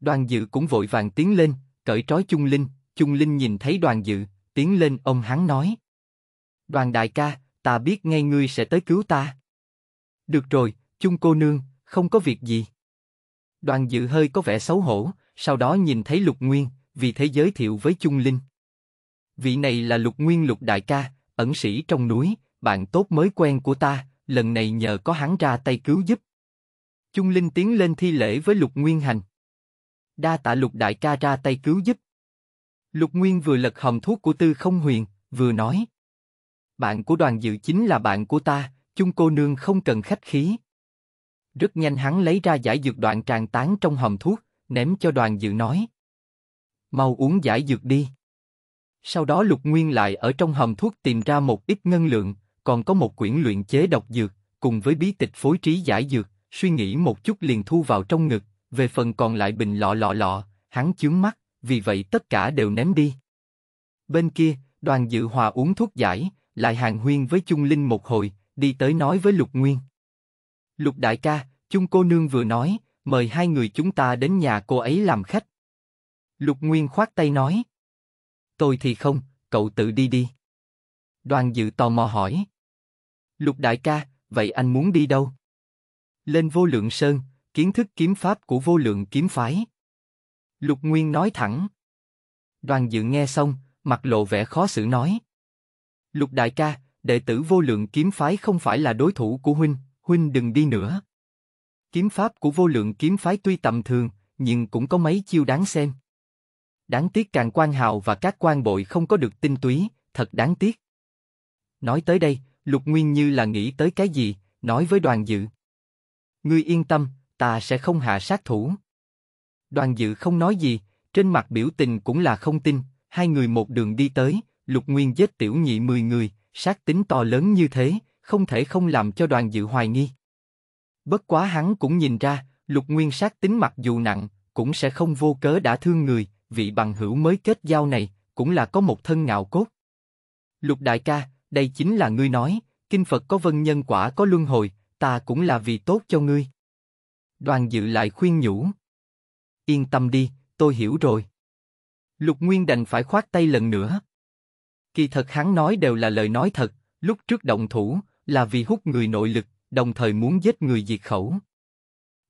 Đoàn dự cũng vội vàng tiến lên, cởi trói chung linh, chung linh nhìn thấy đoàn dự, tiến lên ông hắn nói. Đoàn đại ca, ta biết ngay ngươi sẽ tới cứu ta. Được rồi, Chung cô nương, không có việc gì. Đoàn dự hơi có vẻ xấu hổ, sau đó nhìn thấy lục nguyên, vì thế giới thiệu với Chung Linh. Vị này là lục nguyên lục đại ca, ẩn sĩ trong núi, bạn tốt mới quen của ta, lần này nhờ có hắn ra tay cứu giúp. Chung Linh tiến lên thi lễ với lục nguyên hành. Đa tạ lục đại ca ra tay cứu giúp. Lục Nguyên vừa lật hòm thuốc của Tư Không Huyền, vừa nói: bạn của đoàn dự chính là bạn của ta, chung cô nương không cần khách khí. Rất nhanh hắn lấy ra giải dược đoạn tràn tán trong hòm thuốc, ném cho đoàn dự nói. Mau uống giải dược đi. Sau đó lục nguyên lại ở trong hòm thuốc tìm ra một ít ngân lượng, còn có một quyển luyện chế độc dược, cùng với bí tịch phối trí giải dược, suy nghĩ một chút liền thu vào trong ngực, về phần còn lại bình lọ lọ lọ, hắn chướng mắt, vì vậy tất cả đều ném đi. Bên kia, đoàn dự hòa uống thuốc giải, lại hàng huyên với chung linh một hồi, đi tới nói với lục nguyên. Lục đại ca, chung cô nương vừa nói, mời hai người chúng ta đến nhà cô ấy làm khách. Lục Nguyên khoát tay nói. Tôi thì không, cậu tự đi đi. Đoàn dự tò mò hỏi. Lục đại ca, vậy anh muốn đi đâu? Lên vô lượng sơn, kiến thức kiếm pháp của vô lượng kiếm phái. Lục Nguyên nói thẳng. Đoàn dự nghe xong, mặt lộ vẻ khó xử nói. Lục đại ca, đệ tử vô lượng kiếm phái không phải là đối thủ của huynh huynh đừng đi nữa. Kiếm pháp của vô lượng kiếm phái tuy tầm thường, nhưng cũng có mấy chiêu đáng xem. Đáng tiếc càng quan hào và các quan bội không có được tinh túy, thật đáng tiếc. Nói tới đây, Lục Nguyên như là nghĩ tới cái gì, nói với đoàn dự. Ngươi yên tâm, ta sẽ không hạ sát thủ. Đoàn dự không nói gì, trên mặt biểu tình cũng là không tin, hai người một đường đi tới, Lục Nguyên giết tiểu nhị mười người, sát tính to lớn như thế, không thể không làm cho đoàn dự hoài nghi. Bất quá hắn cũng nhìn ra, lục nguyên sát tính mặc dù nặng, cũng sẽ không vô cớ đã thương người, vị bằng hữu mới kết giao này, cũng là có một thân ngạo cốt. Lục đại ca, đây chính là ngươi nói, kinh Phật có vân nhân quả có luân hồi, ta cũng là vì tốt cho ngươi. Đoàn dự lại khuyên nhủ. Yên tâm đi, tôi hiểu rồi. Lục Nguyên đành phải khoát tay lần nữa. Kỳ thật hắn nói đều là lời nói thật, lúc trước động thủ, là vì hút người nội lực, đồng thời muốn giết người diệt khẩu.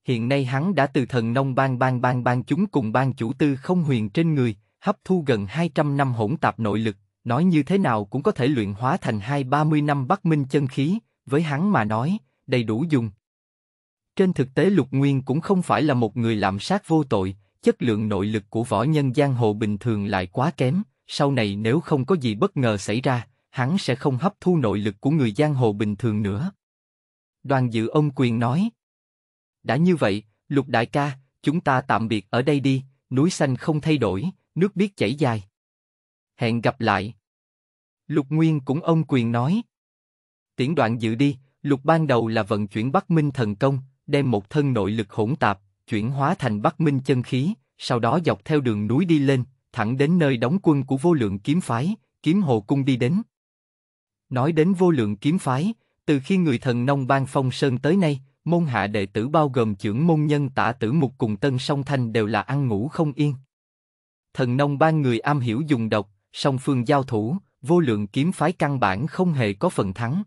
Hiện nay hắn đã từ thần nông ban ban ban ban chúng cùng ban chủ tư không huyền trên người, hấp thu gần 200 năm hỗn tạp nội lực, nói như thế nào cũng có thể luyện hóa thành hai ba mươi năm bắc minh chân khí, với hắn mà nói, đầy đủ dùng. Trên thực tế Lục Nguyên cũng không phải là một người lạm sát vô tội, chất lượng nội lực của võ nhân giang hồ bình thường lại quá kém, sau này nếu không có gì bất ngờ xảy ra, hắn sẽ không hấp thu nội lực của người giang hồ bình thường nữa. Đoàn dự ông quyền nói. Đã như vậy, lục đại ca, chúng ta tạm biệt ở đây đi, núi xanh không thay đổi, nước biết chảy dài. Hẹn gặp lại. Lục Nguyên cũng ông quyền nói. Tiễn đoạn dự đi, lục ban đầu là vận chuyển Bắc Minh thần công, đem một thân nội lực hỗn tạp, chuyển hóa thành Bắc Minh chân khí, sau đó dọc theo đường núi đi lên, thẳng đến nơi đóng quân của vô lượng kiếm phái, kiếm hồ cung đi đến. Nói đến vô lượng kiếm phái, từ khi người thần nông ban phong sơn tới nay, môn hạ đệ tử bao gồm trưởng môn nhân tả tử mục cùng tân song thanh đều là ăn ngủ không yên. Thần nông ban người am hiểu dùng độc, song phương giao thủ, vô lượng kiếm phái căn bản không hề có phần thắng.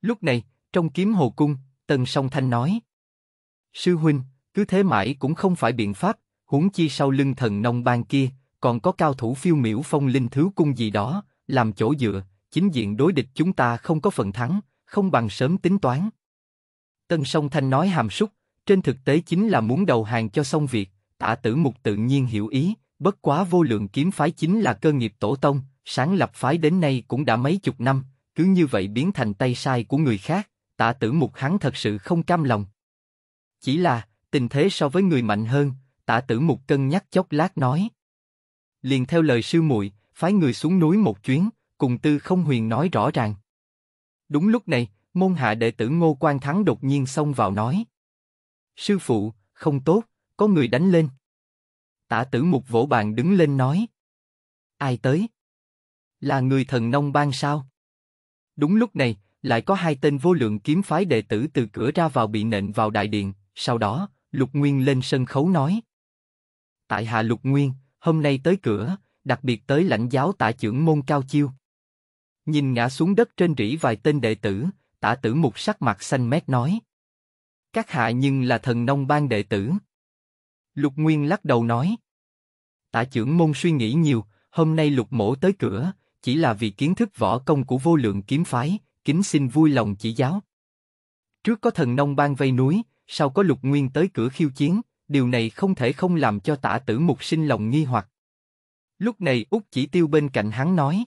Lúc này, trong kiếm hồ cung, tân song thanh nói. Sư huynh, cứ thế mãi cũng không phải biện pháp, huống chi sau lưng thần nông ban kia, còn có cao thủ phiêu miểu phong linh thứ cung gì đó, làm chỗ dựa, chính diện đối địch chúng ta không có phần thắng, không bằng sớm tính toán. Tân Song Thanh nói hàm súc, trên thực tế chính là muốn đầu hàng cho xong việc, Tả tử mục tự nhiên hiểu ý, bất quá vô lượng kiếm phái chính là cơ nghiệp tổ tông, sáng lập phái đến nay cũng đã mấy chục năm, cứ như vậy biến thành tay sai của người khác, Tả tử mục hắn thật sự không cam lòng. Chỉ là, tình thế so với người mạnh hơn, Tả tử mục cân nhắc chốc lát nói. Liền theo lời sư muội phái người xuống núi một chuyến, cùng Tư Không Huyền nói rõ ràng. Đúng lúc này, môn hạ đệ tử Ngô quang Thắng đột nhiên xông vào nói: sư phụ, không tốt, có người đánh lên. Tả Tử Mục vỗ bàn đứng lên nói: ai tới? Là người thần nông bang sao? Đúng lúc này, lại có hai tên vô lượng kiếm phái đệ tử từ cửa ra vào bị nện vào đại điện. Sau đó, Lục Nguyên lên sân khấu nói: Tại hạ Lục Nguyên, hôm nay tới cửa, đặc biệt tới lãnh giáo tả trưởng môn cao chiêu. Nhìn ngã xuống đất trên rỉ vài tên đệ tử, tả tử mục sắc mặt xanh mét nói. Các hạ nhưng là thần nông ban đệ tử. Lục Nguyên lắc đầu nói. Tả trưởng môn suy nghĩ nhiều, hôm nay lục mổ tới cửa, chỉ là vì kiến thức võ công của vô lượng kiếm phái, kính xin vui lòng chỉ giáo. Trước có thần nông ban vây núi, sau có lục nguyên tới cửa khiêu chiến, điều này không thể không làm cho tả tử mục sinh lòng nghi hoặc. Lúc này Úc chỉ tiêu bên cạnh hắn nói.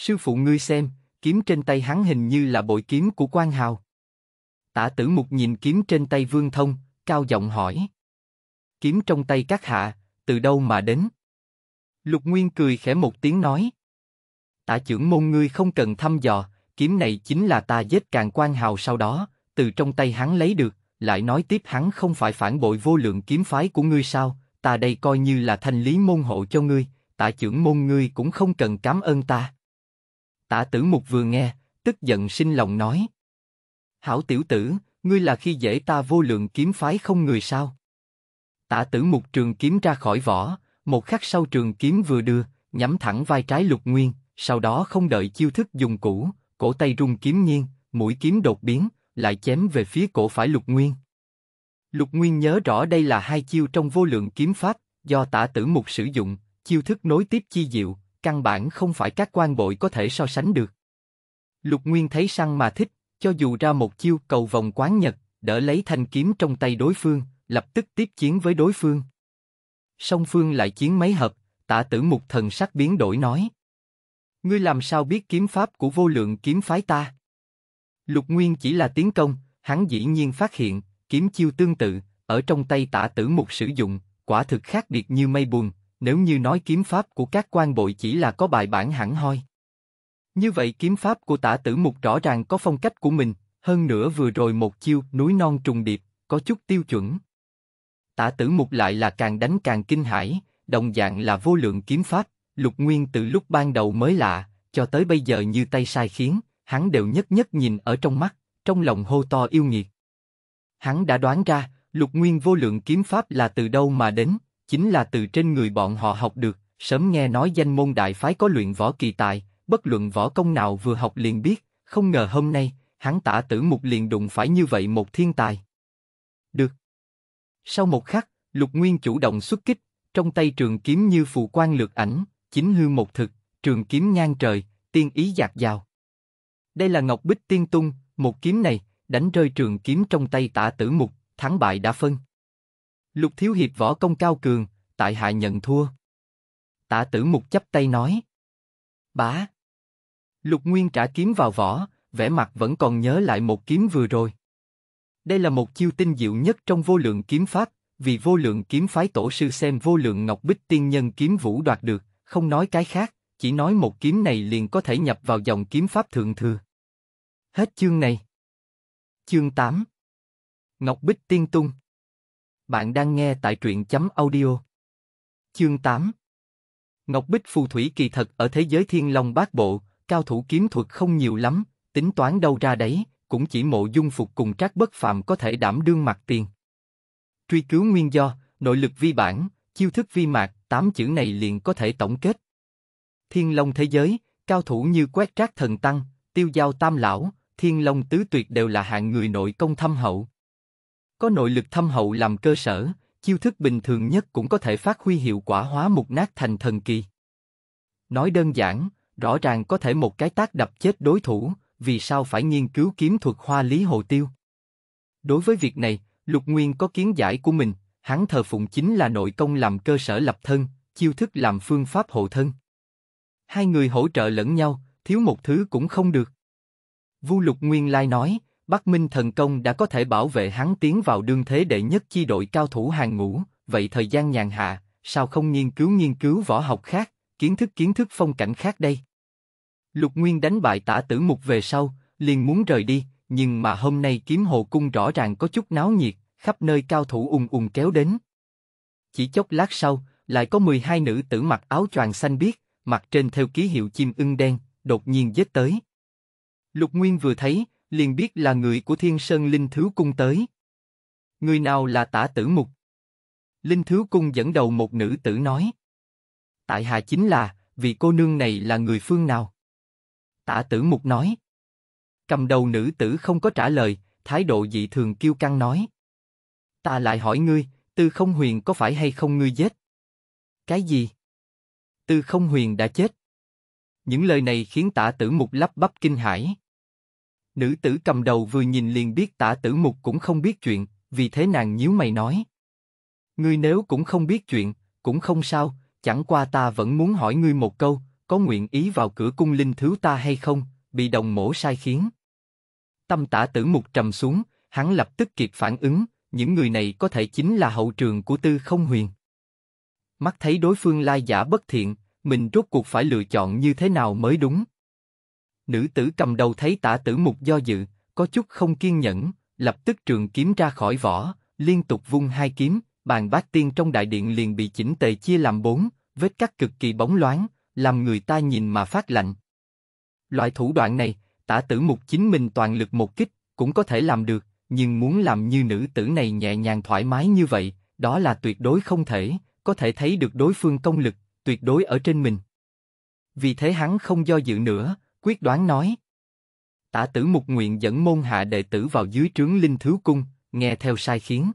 Sư phụ ngươi xem, kiếm trên tay hắn hình như là bội kiếm của quan hào. Tả tử mục nhìn kiếm trên tay vương thông, cao giọng hỏi. Kiếm trong tay các hạ, từ đâu mà đến? Lục Nguyên cười khẽ một tiếng nói. Tả trưởng môn ngươi không cần thăm dò, kiếm này chính là ta giết càng quan hào sau đó, từ trong tay hắn lấy được, lại nói tiếp hắn không phải phản bội vô lượng kiếm phái của ngươi sao, ta đây coi như là thanh lý môn hộ cho ngươi, tả trưởng môn ngươi cũng không cần cảm ơn ta. Tả tử mục vừa nghe, tức giận sinh lòng nói. Hảo tiểu tử, ngươi là khi dễ ta vô lượng kiếm phái không người sao? Tả tử mục trường kiếm ra khỏi vỏ, một khắc sau trường kiếm vừa đưa, nhắm thẳng vai trái lục nguyên, sau đó không đợi chiêu thức dùng cũ, cổ tay rung kiếm nhiên, mũi kiếm đột biến, lại chém về phía cổ phải lục nguyên. Lục Nguyên nhớ rõ đây là hai chiêu trong vô lượng kiếm pháp do tả tử mục sử dụng, chiêu thức nối tiếp chi diệu, căn bản không phải các quan bội có thể so sánh được. Lục Nguyên thấy săn mà thích, cho dù ra một chiêu cầu vòng quán nhật, đỡ lấy thanh kiếm trong tay đối phương, lập tức tiếp chiến với đối phương. Song phương lại chiến mấy hợp, Tả tử mục thần sắc biến đổi nói. Ngươi làm sao biết kiếm pháp của vô lượng kiếm phái ta? Lục Nguyên chỉ là tiến công, hắn dĩ nhiên phát hiện, kiếm chiêu tương tự, ở trong tay Tả tử mục sử dụng, quả thực khác biệt như mây buồn, nếu như nói kiếm pháp của các quan bội chỉ là có bài bản hẳn hoi. Như vậy kiếm pháp của tả tử mục rõ ràng có phong cách của mình, hơn nữa vừa rồi một chiêu núi non trùng điệp, có chút tiêu chuẩn. Tả tử mục lại là càng đánh càng kinh hãi, đồng dạng là vô lượng kiếm pháp, lục nguyên từ lúc ban đầu mới lạ, cho tới bây giờ như tay sai khiến, hắn đều nhất nhất nhìn ở trong mắt, trong lòng hô to yêu nghiệt. Hắn đã đoán ra, lục nguyên vô lượng kiếm pháp là từ đâu mà đến, chính là từ trên người bọn họ học được, sớm nghe nói danh môn đại phái có luyện võ kỳ tài, bất luận võ công nào vừa học liền biết, không ngờ hôm nay, hắn tả tử mục liền đụng phải như vậy một thiên tài. Được. Sau một khắc, lục nguyên chủ động xuất kích, trong tay trường kiếm như phù quan lược ảnh, chính hư một thực, trường kiếm ngang trời, tiên ý dạt dào. Đây là Ngọc Bích Tiên Tung, một kiếm này, đánh rơi trường kiếm trong tay tả tử mục, thắng bại đã phân. Lục Thiếu Hiệp võ công cao cường, tại hạ nhận thua. Tả tử mục chấp tay nói. Bá. Lục Nguyên trả kiếm vào vỏ, vẻ mặt vẫn còn nhớ lại một kiếm vừa rồi. Đây là một chiêu tinh diệu nhất trong vô lượng kiếm pháp, vì vô lượng kiếm phái tổ sư xem vô lượng ngọc bích tiên nhân kiếm vũ đoạt được, không nói cái khác, chỉ nói một kiếm này liền có thể nhập vào dòng kiếm pháp thượng thừa. Hết chương này. Chương 8 Ngọc Bích Tiên Tung bạn đang nghe tại truyện chấm audio. Chương 8 Ngọc Bích phù thủy kỳ thật ở thế giới thiên long bát bộ, cao thủ kiếm thuật không nhiều lắm, tính toán đâu ra đấy, cũng chỉ mộ dung phục cùng trác bất phạm có thể đảm đương mặt tiền. Truy cứu nguyên do, nội lực vi bản, chiêu thức vi mạc, tám chữ này liền có thể tổng kết. Thiên long thế giới, cao thủ như quét trác thần tăng, tiêu giao tam lão, thiên long tứ tuyệt đều là hạng người nội công thâm hậu. Có nội lực thâm hậu làm cơ sở, chiêu thức bình thường nhất cũng có thể phát huy hiệu quả hóa mục nát thành thần kỳ. Nói đơn giản, rõ ràng có thể một cái tác đập chết đối thủ, vì sao phải nghiên cứu kiếm thuật hoa lý hồ tiêu? Đối với việc này, Lục Nguyên có kiến giải của mình, hắn thờ phụng chính là nội công làm cơ sở lập thân, chiêu thức làm phương pháp hộ thân. Hai người hỗ trợ lẫn nhau, thiếu một thứ cũng không được. Vu Lục Nguyên Lai nói, Bắc Minh thần công đã có thể bảo vệ hắn tiến vào đương thế đệ nhất chi đội cao thủ hàng ngũ, vậy thời gian nhàn hạ, sao không nghiên cứu nghiên cứu võ học khác, kiến thức kiến thức phong cảnh khác đây? Lục Nguyên đánh bại tả tử mục về sau, liền muốn rời đi, nhưng mà hôm nay kiếm hồ cung rõ ràng có chút náo nhiệt, khắp nơi cao thủ ùng ùng kéo đến. Chỉ chốc lát sau, lại có 12 nữ tử mặc áo choàng xanh biếc, mặt trên theo ký hiệu chim ưng đen, đột nhiên giết tới. Lục Nguyên vừa thấy, liền biết là người của Thiên Sơn Linh Thứ Cung tới. Người nào là tả tử mục? Linh Thứ Cung dẫn đầu một nữ tử nói. Tại hạ chính là, vị cô nương này là người phương nào? Tả tử mục nói. Cầm đầu nữ tử không có trả lời, thái độ dị thường kiêu căng nói. Ta lại hỏi ngươi, tư không huyền có phải hay không ngươi chết Cái gì? Tư không huyền đã chết. Những lời này khiến tả tử mục lắp bắp kinh hãi. Nữ tử cầm đầu vừa nhìn liền biết tả tử mục cũng không biết chuyện, vì thế nàng nhíu mày nói. Ngươi nếu cũng không biết chuyện, cũng không sao, chẳng qua ta vẫn muốn hỏi ngươi một câu, có nguyện ý vào cửa cung linh thiếu ta hay không, bị đồng mổ sai khiến. Tâm tả tử mục trầm xuống, hắn lập tức kịp phản ứng, những người này có thể chính là hậu trường của tư không huyền. Mắt thấy đối phương lai giả bất thiện, mình rốt cuộc phải lựa chọn như thế nào mới đúng. Nữ tử cầm đầu thấy tả tử mục do dự, có chút không kiên nhẫn, lập tức trường kiếm ra khỏi vỏ, liên tục vung hai kiếm, bàn bát tiên trong đại điện liền bị chỉnh tề chia làm bốn, vết cắt cực kỳ bóng loáng, làm người ta nhìn mà phát lạnh. Loại thủ đoạn này, tả tử mục chính mình toàn lực một kích, cũng có thể làm được, nhưng muốn làm như nữ tử này nhẹ nhàng thoải mái như vậy, đó là tuyệt đối không thể, có thể thấy được đối phương công lực, tuyệt đối ở trên mình. Vì thế hắn không do dự nữa, quyết đoán nói. Tả tử mục nguyện dẫn môn hạ đệ tử vào dưới trướng linh thứ cung, nghe theo sai khiến.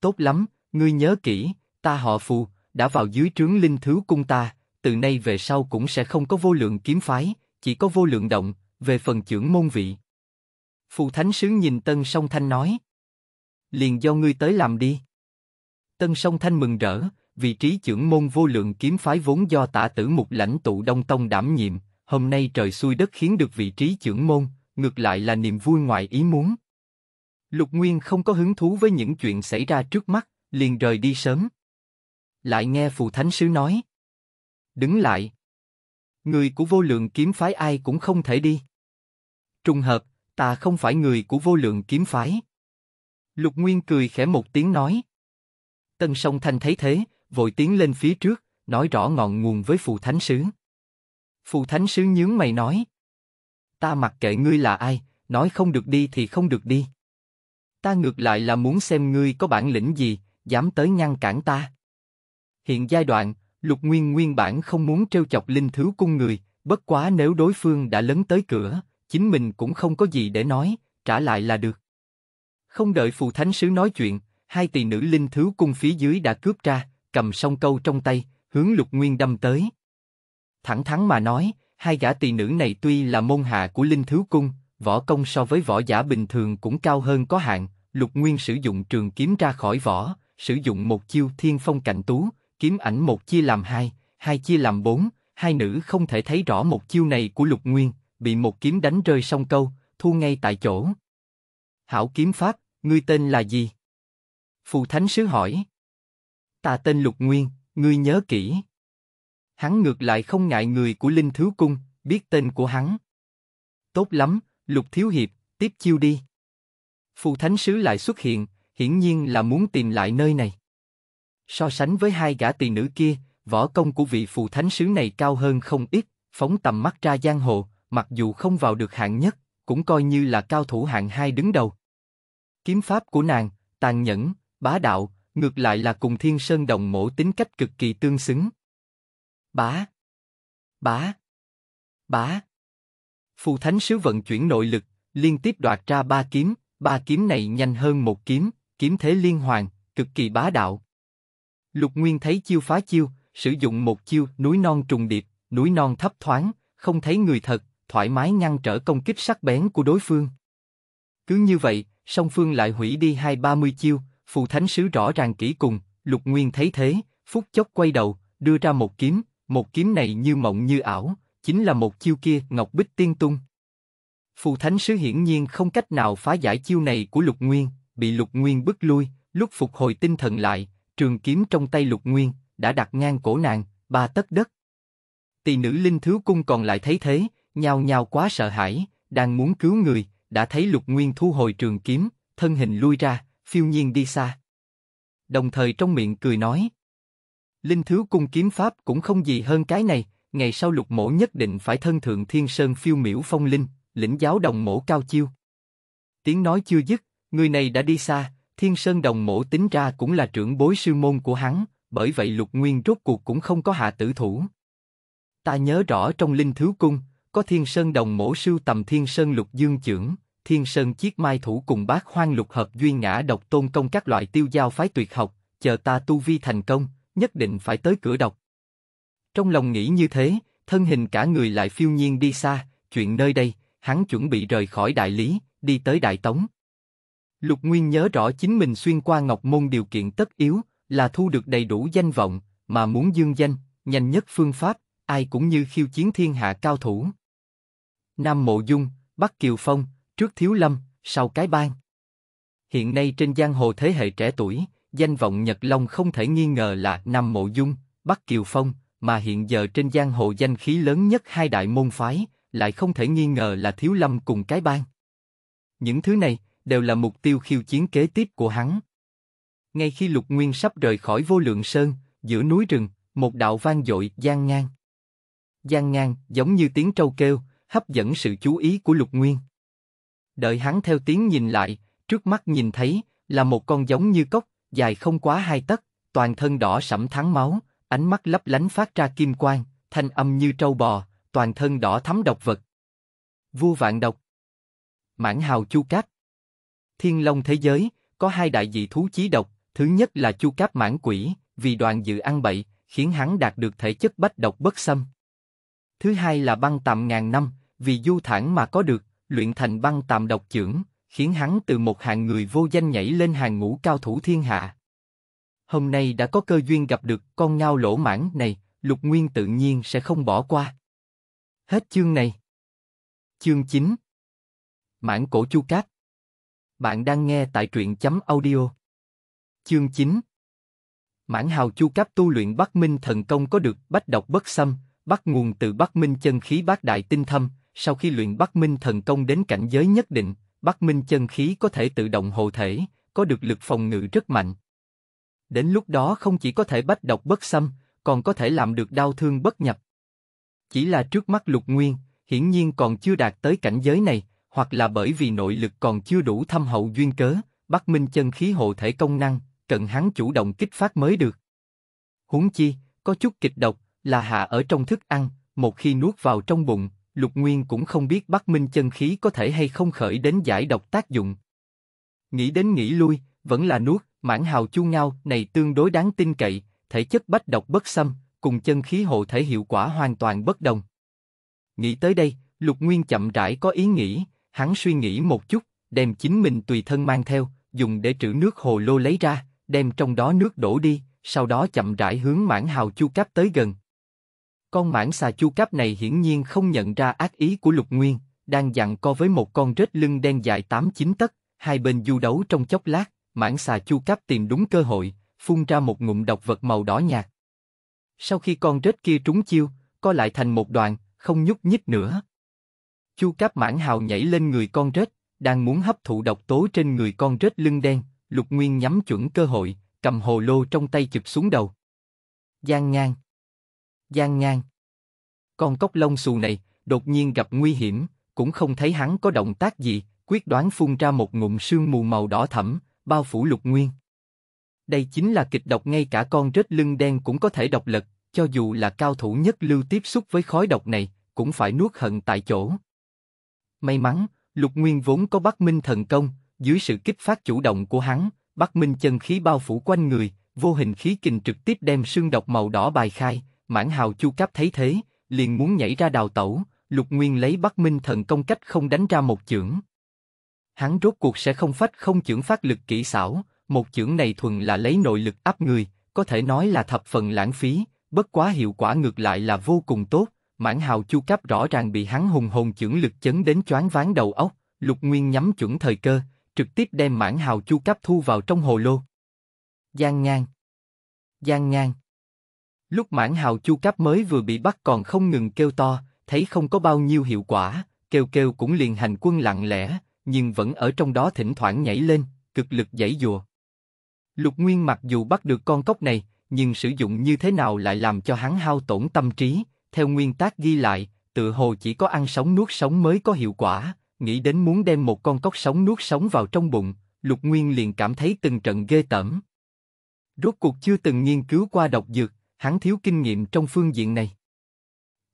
Tốt lắm, ngươi nhớ kỹ, ta họ phù, đã vào dưới trướng linh thứ cung ta, từ nay về sau cũng sẽ không có vô lượng kiếm phái, chỉ có vô lượng động, về phần trưởng môn vị. Phù thánh sứ nhìn Tân Song Thanh nói. Liền do ngươi tới làm đi. Tân Song Thanh mừng rỡ, vị trí trưởng môn vô lượng kiếm phái vốn do tả tử mục lãnh tụ Đông Tông đảm nhiệm, Hôm nay trời xuôi đất khiến được vị trí trưởng môn, ngược lại là niềm vui ngoài ý muốn. Lục Nguyên không có hứng thú với những chuyện xảy ra trước mắt, liền rời đi sớm. Lại nghe Phù Thánh Sứ nói. Đứng lại. Người của vô lượng kiếm phái ai cũng không thể đi. Trùng hợp, ta không phải người của vô lượng kiếm phái. Lục Nguyên cười khẽ một tiếng nói. Tân Song Thanh thấy thế, vội tiến lên phía trước, nói rõ ngọn nguồn với Phù Thánh Sứ. Phù thánh sứ nhướng mày nói. Ta mặc kệ ngươi là ai, nói không được đi thì không được đi. Ta ngược lại là muốn xem ngươi có bản lĩnh gì, dám tới ngăn cản ta. Hiện giai đoạn, lục nguyên nguyên bản không muốn trêu chọc linh thứ cung người, bất quá nếu đối phương đã lấn tới cửa, chính mình cũng không có gì để nói, trả lại là được. Không đợi phù thánh sứ nói chuyện, hai tỷ nữ linh thứ cung phía dưới đã cướp ra, cầm song câu trong tay, hướng lục nguyên đâm tới. Thẳng thắn mà nói, hai gã tỳ nữ này tuy là môn hạ của Linh Thiếu Cung, võ công so với võ giả bình thường cũng cao hơn có hạn, Lục Nguyên sử dụng trường kiếm ra khỏi vỏ, sử dụng một chiêu thiên phong cảnh tú, kiếm ảnh một chia làm hai, hai chia làm bốn, hai nữ không thể thấy rõ một chiêu này của Lục Nguyên, bị một kiếm đánh rơi song câu, thu ngay tại chỗ. Hảo kiếm pháp, ngươi tên là gì? Phù Thánh Sứ hỏi. Ta tên Lục Nguyên, ngươi nhớ kỹ. Hắn ngược lại không ngại người của Linh Thiếu Cung, biết tên của hắn. Tốt lắm, Lục Thiếu Hiệp, tiếp chiêu đi. Phù Thánh Sứ lại xuất hiện, hiển nhiên là muốn tìm lại nơi này. So sánh với hai gã tỳ nữ kia, võ công của vị Phù Thánh Sứ này cao hơn không ít, phóng tầm mắt ra giang hồ, mặc dù không vào được hạng nhất, cũng coi như là cao thủ hạng hai đứng đầu. Kiếm pháp của nàng, tàn nhẫn, bá đạo, ngược lại là cùng Thiên Sơn Đồng mổ tính cách cực kỳ tương xứng. Bá. Bá. Bá. Phù thánh sứ vận chuyển nội lực, liên tiếp đoạt ra ba kiếm, ba kiếm này nhanh hơn một kiếm, kiếm thế liên hoàn, cực kỳ bá đạo. Lục Nguyên thấy chiêu phá chiêu, sử dụng một chiêu núi non trùng điệp, núi non thấp thoáng, không thấy người thật, thoải mái ngăn trở công kích sắc bén của đối phương. Cứ như vậy, song phương lại hủy đi hai ba mươi chiêu, phù thánh sứ rõ ràng kỹ cùng, Lục Nguyên thấy thế, phút chốc quay đầu, đưa ra một kiếm, một kiếm này như mộng như ảo, chính là một chiêu kia Ngọc Bích Tiên Tung. Phù Thánh Sứ hiển nhiên không cách nào phá giải chiêu này của Lục Nguyên, bị Lục Nguyên bức lui, lúc phục hồi tinh thần lại, trường kiếm trong tay Lục Nguyên, đã đặt ngang cổ nàng, ba tất đất. Tỳ nữ Linh Thứ Cung còn lại thấy thế, nhao nhao quá sợ hãi, đang muốn cứu người, đã thấy Lục Nguyên thu hồi trường kiếm, thân hình lui ra, phiêu nhiên đi xa. Đồng thời trong miệng cười nói, Linh Thiếu Cung kiếm pháp cũng không gì hơn cái này, ngày sau lục mổ nhất định phải thân thượng thiên sơn phiêu miểu phong linh, lĩnh giáo đồng mổ cao chiêu. Tiếng nói chưa dứt, người này đã đi xa, thiên sơn đồng mổ tính ra cũng là trưởng bối sư môn của hắn, bởi vậy lục nguyên rốt cuộc cũng không có hạ tử thủ. Ta nhớ rõ trong linh thiếu cung, có thiên sơn đồng mổ sưu tầm thiên sơn lục dương trưởng, thiên sơn chiết mai thủ cùng bác hoang lục hợp duy ngã độc tôn công các loại tiêu giao phái tuyệt học, chờ ta tu vi thành công, nhất định phải tới cửa đọc Trong lòng nghĩ như thế, thân hình cả người lại phiêu nhiên đi xa, chuyện nơi đây, hắn chuẩn bị rời khỏi đại lý, đi tới đại tống. Lục Nguyên nhớ rõ chính mình xuyên qua Ngọc Môn điều kiện tất yếu là thu được đầy đủ danh vọng, mà muốn dương danh, nhanh nhất phương pháp, ai cũng như khiêu chiến thiên hạ cao thủ. Nam Mộ Dung, Bắc Kiều Phong, trước Thiếu Lâm, sau Cái Bang. Hiện nay trên giang hồ thế hệ trẻ tuổi, danh vọng Nhật Long không thể nghi ngờ là Nam Mộ Dung, Bắc Kiều Phong, mà hiện giờ trên giang hồ danh khí lớn nhất hai đại môn phái, lại không thể nghi ngờ là Thiếu Lâm cùng cái bang. Những thứ này đều là mục tiêu khiêu chiến kế tiếp của hắn. Ngay khi Lục Nguyên sắp rời khỏi vô lượng sơn, giữa núi rừng, một đạo vang dội gian ngang. Gian ngang giống như tiếng trâu kêu, hấp dẫn sự chú ý của Lục Nguyên. Đợi hắn theo tiếng nhìn lại, trước mắt nhìn thấy là một con giống như cốc, dài không quá hai tấc, toàn thân đỏ sẫm thắng máu, ánh mắt lấp lánh phát ra kim quang, thanh âm như trâu bò, toàn thân đỏ thắm độc vật. Vua vạn độc. Mãn hào chu cáp. Thiên long thế giới, có hai đại dị thú chí độc, thứ nhất là chu cáp mãn quỷ, vì đoàn dự ăn bậy, khiến hắn đạt được thể chất bách độc bất xâm. Thứ hai là băng tạm ngàn năm, vì du thản mà có được, luyện thành băng tạm độc trưởng, khiến hắn từ một hạng người vô danh nhảy lên hàng ngũ cao thủ thiên hạ. Hôm nay đã có cơ duyên gặp được con ngao lỗ mãng này, Lục Nguyên tự nhiên sẽ không bỏ qua. Hết chương này. Chương 9 Mãn cổ chu cát Bạn đang nghe tại truyện chấm audio. Chương 9 Mãn hào chu cát tu luyện Bắc Minh thần công có được bách độc bất xâm, bắt nguồn từ Bắc Minh chân khí bát đại tinh thâm, sau khi luyện Bắc Minh thần công đến cảnh giới nhất định, Bắc Minh chân khí có thể tự động hộ thể, có được lực phòng ngự rất mạnh. Đến lúc đó không chỉ có thể bách độc bất xâm, còn có thể làm được đau thương bất nhập. Chỉ là trước mắt lục nguyên, hiển nhiên còn chưa đạt tới cảnh giới này, hoặc là bởi vì nội lực còn chưa đủ thâm hậu duyên cớ, Bắc Minh chân khí hộ thể công năng, cần hắn chủ động kích phát mới được. Huống chi, có chút kịch độc, là hạ ở trong thức ăn, một khi nuốt vào trong bụng, Lục Nguyên cũng không biết Bắc Minh chân khí có thể hay không khởi đến giải độc tác dụng. Nghĩ đến nghĩ lui, vẫn là nuốt, mãn hào chu ngao này tương đối đáng tin cậy, thể chất bách độc bất xâm, cùng chân khí hộ thể hiệu quả hoàn toàn bất đồng. Nghĩ tới đây, Lục Nguyên chậm rãi có ý nghĩ, hắn suy nghĩ một chút, đem chính mình tùy thân mang theo, dùng để trữ nước hồ lô lấy ra, đem trong đó nước đổ đi, sau đó chậm rãi hướng mãn hào chu cáp tới gần, con mãng xà chu cáp này hiển nhiên không nhận ra ác ý của lục nguyên, đang dặn co với một con rết lưng đen dài tám chín tấc, hai bên du đấu trong chốc lát, mãng xà chu cáp tìm đúng cơ hội, phun ra một ngụm độc vật màu đỏ nhạt. Sau khi con rết kia trúng chiêu, co lại thành một đoạn không nhúc nhích nữa. Chu cáp mãng hào nhảy lên người con rết, đang muốn hấp thụ độc tố trên người con rết lưng đen, lục nguyên nhắm chuẩn cơ hội, cầm hồ lô trong tay chụp xuống đầu. Giang ngang gian ngang. Con cốc lông xù này đột nhiên gặp nguy hiểm, cũng không thấy hắn có động tác gì, quyết đoán phun ra một ngụm sương mù màu đỏ thẫm, bao phủ lục nguyên. Đây chính là kịch độc ngay cả con rết lưng đen cũng có thể độc lực, cho dù là cao thủ nhất lưu tiếp xúc với khói độc này, cũng phải nuốt hận tại chỗ. May mắn, lục nguyên vốn có Bắc minh thần công, dưới sự kích phát chủ động của hắn, Bắc minh chân khí bao phủ quanh người, vô hình khí kình trực tiếp đem sương độc màu đỏ bài khai, Mãn Hào Chu Cáp thấy thế, liền muốn nhảy ra đào tẩu, Lục Nguyên lấy Bắc Minh thần công cách không đánh ra một chưởng. Hắn rốt cuộc sẽ không phát không chưởng phát lực kỹ xảo, một chưởng này thuần là lấy nội lực áp người, có thể nói là thập phần lãng phí, bất quá hiệu quả ngược lại là vô cùng tốt. Mãn Hào Chu Cáp rõ ràng bị hắn hùng hồn chưởng lực chấn đến choáng váng đầu óc, Lục Nguyên nhắm chuẩn thời cơ, trực tiếp đem Mãn Hào Chu Cáp thu vào trong hồ lô. Giang ngang. Giang ngang. Lúc mãn hào chu cáp mới vừa bị bắt còn không ngừng kêu to, thấy không có bao nhiêu hiệu quả, kêu kêu cũng liền hành quân lặng lẽ, nhưng vẫn ở trong đó thỉnh thoảng nhảy lên, cực lực giãy dùa. Lục Nguyên mặc dù bắt được con cóc này, nhưng sử dụng như thế nào lại làm cho hắn hao tổn tâm trí, theo nguyên tác ghi lại, tự hồ chỉ có ăn sống nuốt sống mới có hiệu quả, nghĩ đến muốn đem một con cóc sống nuốt sống vào trong bụng, Lục Nguyên liền cảm thấy từng trận ghê tởm. Rốt cuộc chưa từng nghiên cứu qua độc dược, hắn thiếu kinh nghiệm trong phương diện này.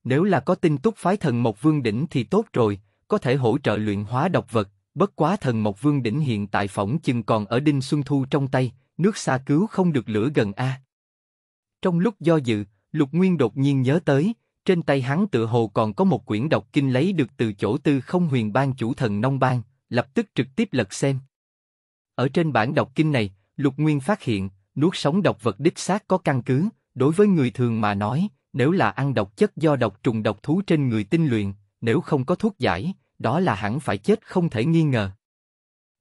Nếu là có tin túc phái thần Mộc Vương Đỉnh thì tốt rồi, có thể hỗ trợ luyện hóa độc vật, bất quá thần Mộc Vương Đỉnh hiện tại phỏng chừng còn ở Đinh Xuân Thu trong tay, nước xa cứu không được lửa gần A. Trong lúc do dự, Lục Nguyên đột nhiên nhớ tới, trên tay hắn tự hồ còn có một quyển độc kinh lấy được từ chỗ tư không huyền bang chủ thần nông bang lập tức trực tiếp lật xem. Ở trên bản độc kinh này, Lục Nguyên phát hiện, nuốt sống độc vật đích xác có căn cứ, Đối với người thường mà nói, nếu là ăn độc chất do độc trùng độc thú trên người tinh luyện, nếu không có thuốc giải, đó là hẳn phải chết không thể nghi ngờ.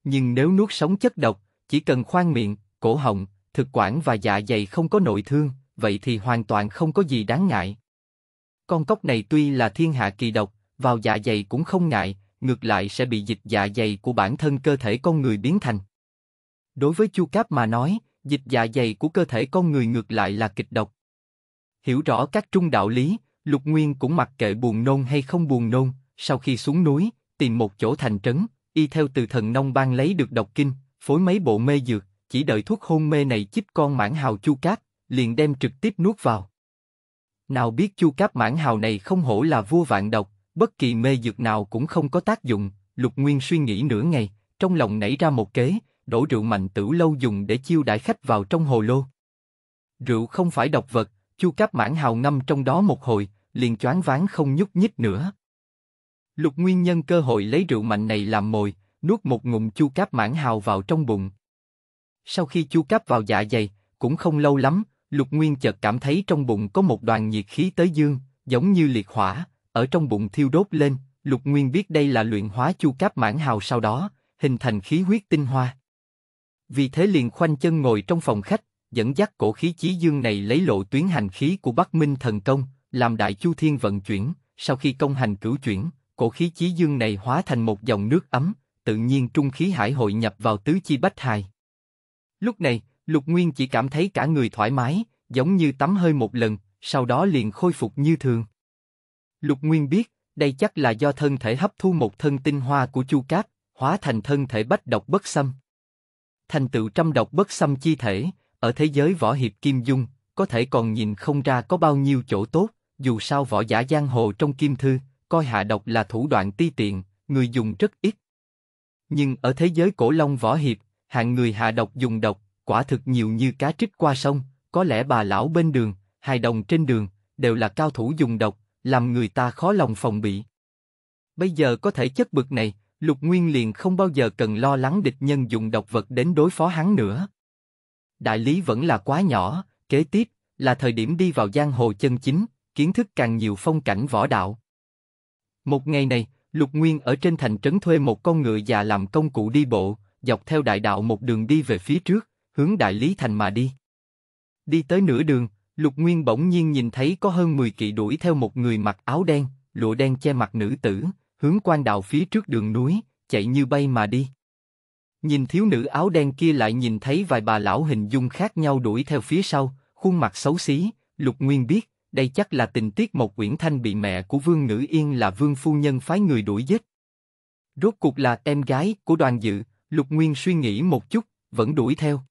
Nhưng nếu nuốt sống chất độc, chỉ cần khoan miệng, cổ họng, thực quản và dạ dày không có nội thương, vậy thì hoàn toàn không có gì đáng ngại. Con cốc này tuy là thiên hạ kỳ độc, vào dạ dày cũng không ngại, ngược lại sẽ bị dịch dạ dày của bản thân cơ thể con người biến thành. Đối với chu cáp mà nói, Dịch dạ dày của cơ thể con người ngược lại là kịch độc. Hiểu rõ các trung đạo lý, Lục Nguyên cũng mặc kệ buồn nôn hay không buồn nôn, sau khi xuống núi, tìm một chỗ thành trấn, y theo từ thần nông ban lấy được độc kinh, phối mấy bộ mê dược, chỉ đợi thuốc hôn mê này chích con mãn hào chu cáp, liền đem trực tiếp nuốt vào. Nào biết chu cáp mãn hào này không hổ là vua vạn độc, bất kỳ mê dược nào cũng không có tác dụng, Lục Nguyên suy nghĩ nửa ngày, trong lòng nảy ra một kế, đổ rượu mạnh tử lâu dùng để chiêu đại khách vào trong hồ lô. Rượu không phải độc vật, chu cáp mãn hào ngâm trong đó một hồi, liền choáng ván không nhúc nhích nữa. Lục Nguyên Nhân cơ hội lấy rượu mạnh này làm mồi, nuốt một ngụm chu cáp mãn hào vào trong bụng. Sau khi chu cáp vào dạ dày, cũng không lâu lắm, Lục Nguyên chợt cảm thấy trong bụng có một đoàn nhiệt khí tới dương, giống như liệt hỏa, ở trong bụng thiêu đốt lên, Lục Nguyên biết đây là luyện hóa chu cáp mãn hào sau đó, hình thành khí huyết tinh hoa. Vì thế liền khoanh chân ngồi trong phòng khách, dẫn dắt cổ khí chí dương này lấy lộ tuyến hành khí của Bắc Minh thần công, làm đại chu thiên vận chuyển, sau khi công hành cửu chuyển, cổ khí chí dương này hóa thành một dòng nước ấm, tự nhiên trung khí hải hội nhập vào tứ chi bách hài. Lúc này, Lục Nguyên chỉ cảm thấy cả người thoải mái, giống như tắm hơi một lần, sau đó liền khôi phục như thường. Lục Nguyên biết, đây chắc là do thân thể hấp thu một thân tinh hoa của Chu Cáp, hóa thành thân thể bách độc bất xâm thành tựu trăm độc bất xâm chi thể, ở thế giới võ hiệp kim dung, có thể còn nhìn không ra có bao nhiêu chỗ tốt, dù sao võ giả giang hồ trong kim thư, coi hạ độc là thủ đoạn ti tiện, người dùng rất ít. Nhưng ở thế giới cổ long võ hiệp, hạng người hạ độc dùng độc, quả thực nhiều như cá trích qua sông, có lẽ bà lão bên đường, hài đồng trên đường, đều là cao thủ dùng độc, làm người ta khó lòng phòng bị. Bây giờ có thể chất bực này, Lục Nguyên liền không bao giờ cần lo lắng địch nhân dùng độc vật đến đối phó hắn nữa. Đại lý vẫn là quá nhỏ, kế tiếp là thời điểm đi vào giang hồ chân chính, kiến thức càng nhiều phong cảnh võ đạo. Một ngày này, Lục Nguyên ở trên thành trấn thuê một con ngựa già làm công cụ đi bộ, dọc theo đại đạo một đường đi về phía trước, hướng đại lý thành mà đi. Đi tới nửa đường, Lục Nguyên bỗng nhiên nhìn thấy có hơn 10 kỵ đuổi theo một người mặc áo đen, lụa đen che mặt nữ tử, hướng quan đạo phía trước đường núi, chạy như bay mà đi. Nhìn thiếu nữ áo đen kia lại nhìn thấy vài bà lão hình dung khác nhau đuổi theo phía sau, khuôn mặt xấu xí, Lục Nguyên biết, đây chắc là tình tiết một quyển Thanh bị mẹ của Vương nữ Yên là Vương Phu Nhân phái người đuổi giết. Rốt cuộc là em gái của đoàn dự, Lục Nguyên suy nghĩ một chút, vẫn đuổi theo.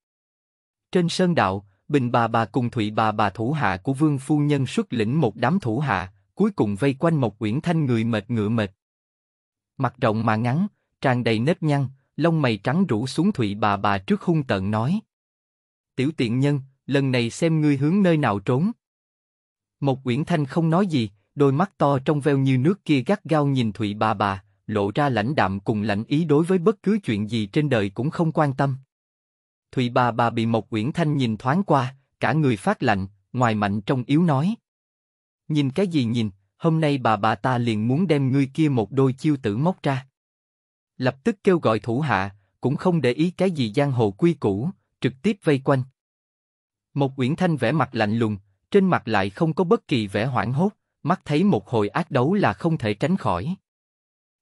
Trên sơn đạo, Bình bà bà cùng Thụy bà bà thủ hạ của Vương Phu Nhân xuất lĩnh một đám thủ hạ, cuối cùng vây quanh một quyển Thanh người mệt ngựa mệt mặt rộng mà ngắn, tràn đầy nếp nhăn, lông mày trắng rũ xuống thụy bà bà trước hung tợn nói. Tiểu tiện nhân, lần này xem ngươi hướng nơi nào trốn. Một Uyển Thanh không nói gì, đôi mắt to trong veo như nước kia gắt gao nhìn Thụy bà bà, lộ ra lãnh đạm cùng lãnh ý đối với bất cứ chuyện gì trên đời cũng không quan tâm. Thụy bà bà bị Mộc Uyển Thanh nhìn thoáng qua, cả người phát lạnh, ngoài mạnh trong yếu nói. Nhìn cái gì nhìn, hôm nay bà bà ta liền muốn đem ngươi kia một đôi chiêu tử móc ra. Lập tức kêu gọi thủ hạ, cũng không để ý cái gì giang hồ quy củ, trực tiếp vây quanh. Một Uyển Thanh vẻ mặt lạnh lùng, trên mặt lại không có bất kỳ vẻ hoảng hốt, mắt thấy một hồi ác đấu là không thể tránh khỏi.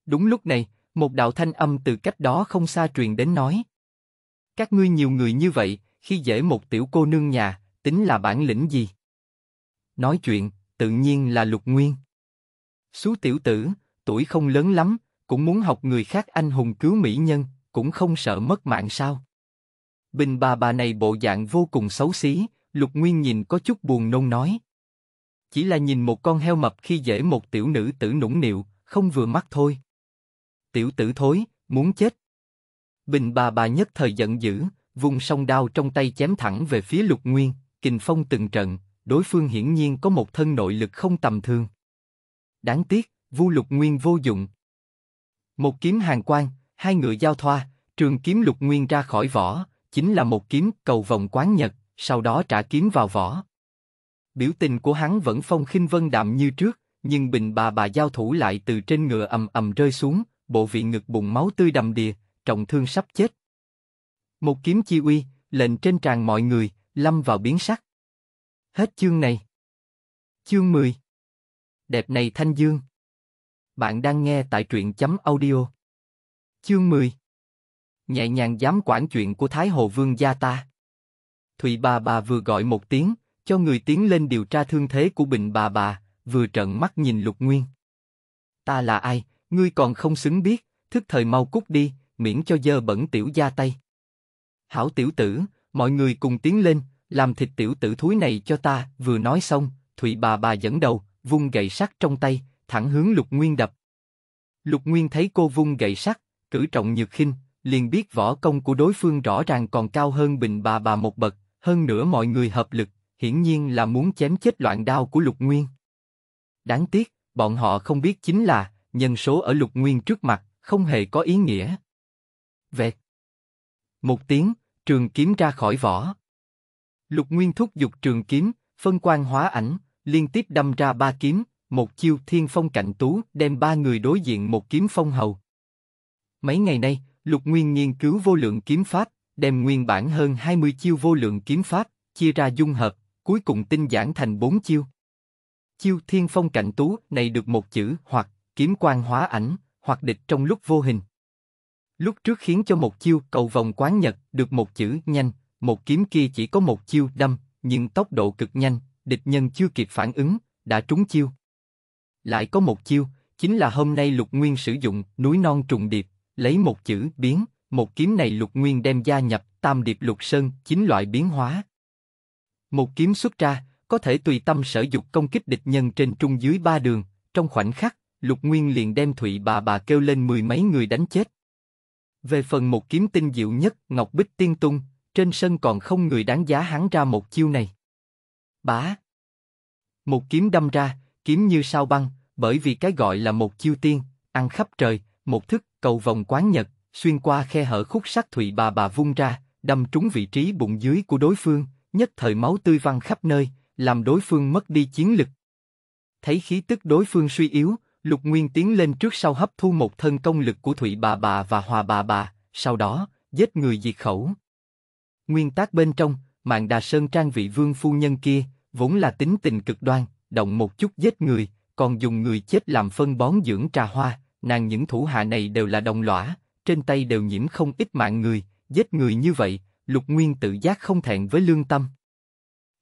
Đúng lúc này, một đạo thanh âm từ cách đó không xa truyền đến nói. Các ngươi nhiều người như vậy, khi dễ một tiểu cô nương nhà, tính là bản lĩnh gì? Nói chuyện, tự nhiên là lục nguyên. Xú tiểu tử, tuổi không lớn lắm, cũng muốn học người khác anh hùng cứu mỹ nhân, cũng không sợ mất mạng sao? Bình bà bà này bộ dạng vô cùng xấu xí, Lục Nguyên nhìn có chút buồn nôn nói. Chỉ là nhìn một con heo mập khi dễ một tiểu nữ tử nũng nịu, không vừa mắt thôi. Tiểu tử thối, muốn chết. Bình bà bà nhất thời giận dữ, vùng song đao trong tay chém thẳng về phía Lục Nguyên, kình phong từng trận, đối phương hiển nhiên có một thân nội lực không tầm thường. Đáng tiếc, Vu Lục Nguyên vô dụng. Một kiếm hàng quang, hai ngựa giao thoa, trường kiếm Lục Nguyên ra khỏi vỏ, chính là một kiếm cầu vòng quán nhật, sau đó trả kiếm vào vỏ. Biểu tình của hắn vẫn phong khinh vân đạm như trước, nhưng bình bà bà giao thủ lại từ trên ngựa ầm ầm rơi xuống, bộ vị ngực bụng máu tươi đầm đìa, trọng thương sắp chết. Một kiếm chi uy, lệnh trên tràn mọi người, lâm vào biến sắc. Hết chương này. Chương 10 Đẹp này Thanh Dương. Bạn đang nghe tại truyện chấm audio. Chương 10 Nhẹ nhàng dám quản chuyện của Thái Hồ Vương gia ta. Thụy bà bà vừa gọi một tiếng, cho người tiến lên điều tra thương thế của Bình bà bà, vừa trợn mắt nhìn Lục Nguyên. Ta là ai, ngươi còn không xứng biết, thức thời mau cút đi, miễn cho dơ bẩn tiểu gia tay. Hảo tiểu tử, mọi người cùng tiến lên, làm thịt tiểu tử thúi này cho ta, vừa nói xong, Thụy bà bà dẫn đầu, vung gậy sắt trong tay, thẳng hướng Lục Nguyên đập. Lục Nguyên thấy cô vung gậy sắt, cử trọng nhược khinh, liền biết võ công của đối phương rõ ràng còn cao hơn bình bà bà một bậc, hơn nữa mọi người hợp lực, hiển nhiên là muốn chém chết loạn đao của Lục Nguyên. Đáng tiếc, bọn họ không biết chính là, nhân số ở Lục Nguyên trước mặt, không hề có ý nghĩa. Vẹt. Một tiếng, trường kiếm ra khỏi vỏ. Lục Nguyên thúc giục trường kiếm, phân quan hóa ảnh, liên tiếp đâm ra ba kiếm, một chiêu thiên phong cạnh tú đem ba người đối diện một kiếm phong hầu. Mấy ngày nay, Lục Nguyên nghiên cứu vô lượng kiếm pháp, đem nguyên bản hơn 20 chiêu vô lượng kiếm pháp, chia ra dung hợp, cuối cùng tinh giản thành bốn chiêu. Chiêu thiên phong cạnh tú này được một chữ hoặc kiếm quan hóa ảnh, hoặc địch trong lúc vô hình. Lúc trước khiến cho một chiêu cầu vòng quán nhật được một chữ nhanh, một kiếm kia chỉ có một chiêu đâm, nhưng tốc độ cực nhanh, địch nhân chưa kịp phản ứng, đã trúng chiêu. Lại có một chiêu, chính là hôm nay lục nguyên sử dụng núi non trùng điệp, lấy một chữ biến, một kiếm này lục nguyên đem gia nhập tam điệp lục sơn chín loại biến hóa. Một kiếm xuất ra, có thể tùy tâm sở dục công kích địch nhân trên trung dưới ba đường, trong khoảnh khắc, lục nguyên liền đem thụy bà bà kêu lên mười mấy người đánh chết. Về phần một kiếm tinh diệu nhất, Ngọc Bích Tiên Tung, trên sân còn không người đáng giá hắn ra một chiêu này. Bá. Một kiếm đâm ra, kiếm như sao băng, bởi vì cái gọi là một chiêu tiên, ăn khắp trời, một thức cầu vòng quán nhật, xuyên qua khe hở khúc sắc thủy bà bà vung ra, đâm trúng vị trí bụng dưới của đối phương, nhất thời máu tươi văng khắp nơi, làm đối phương mất đi chiến lực. Thấy khí tức đối phương suy yếu, Lục Nguyên tiến lên trước sau hấp thu một thân công lực của Thụy bà bà và Hòa bà bà, sau đó, giết người diệt khẩu. Nguyên tác bên trong, Mạng Đà Sơn Trang vị vương phu nhân kia, vốn là tính tình cực đoan, động một chút giết người, còn dùng người chết làm phân bón dưỡng trà hoa, nàng những thủ hạ này đều là đồng lõa, trên tay đều nhiễm không ít mạng người, giết người như vậy, Lục Nguyên tự giác không thẹn với lương tâm.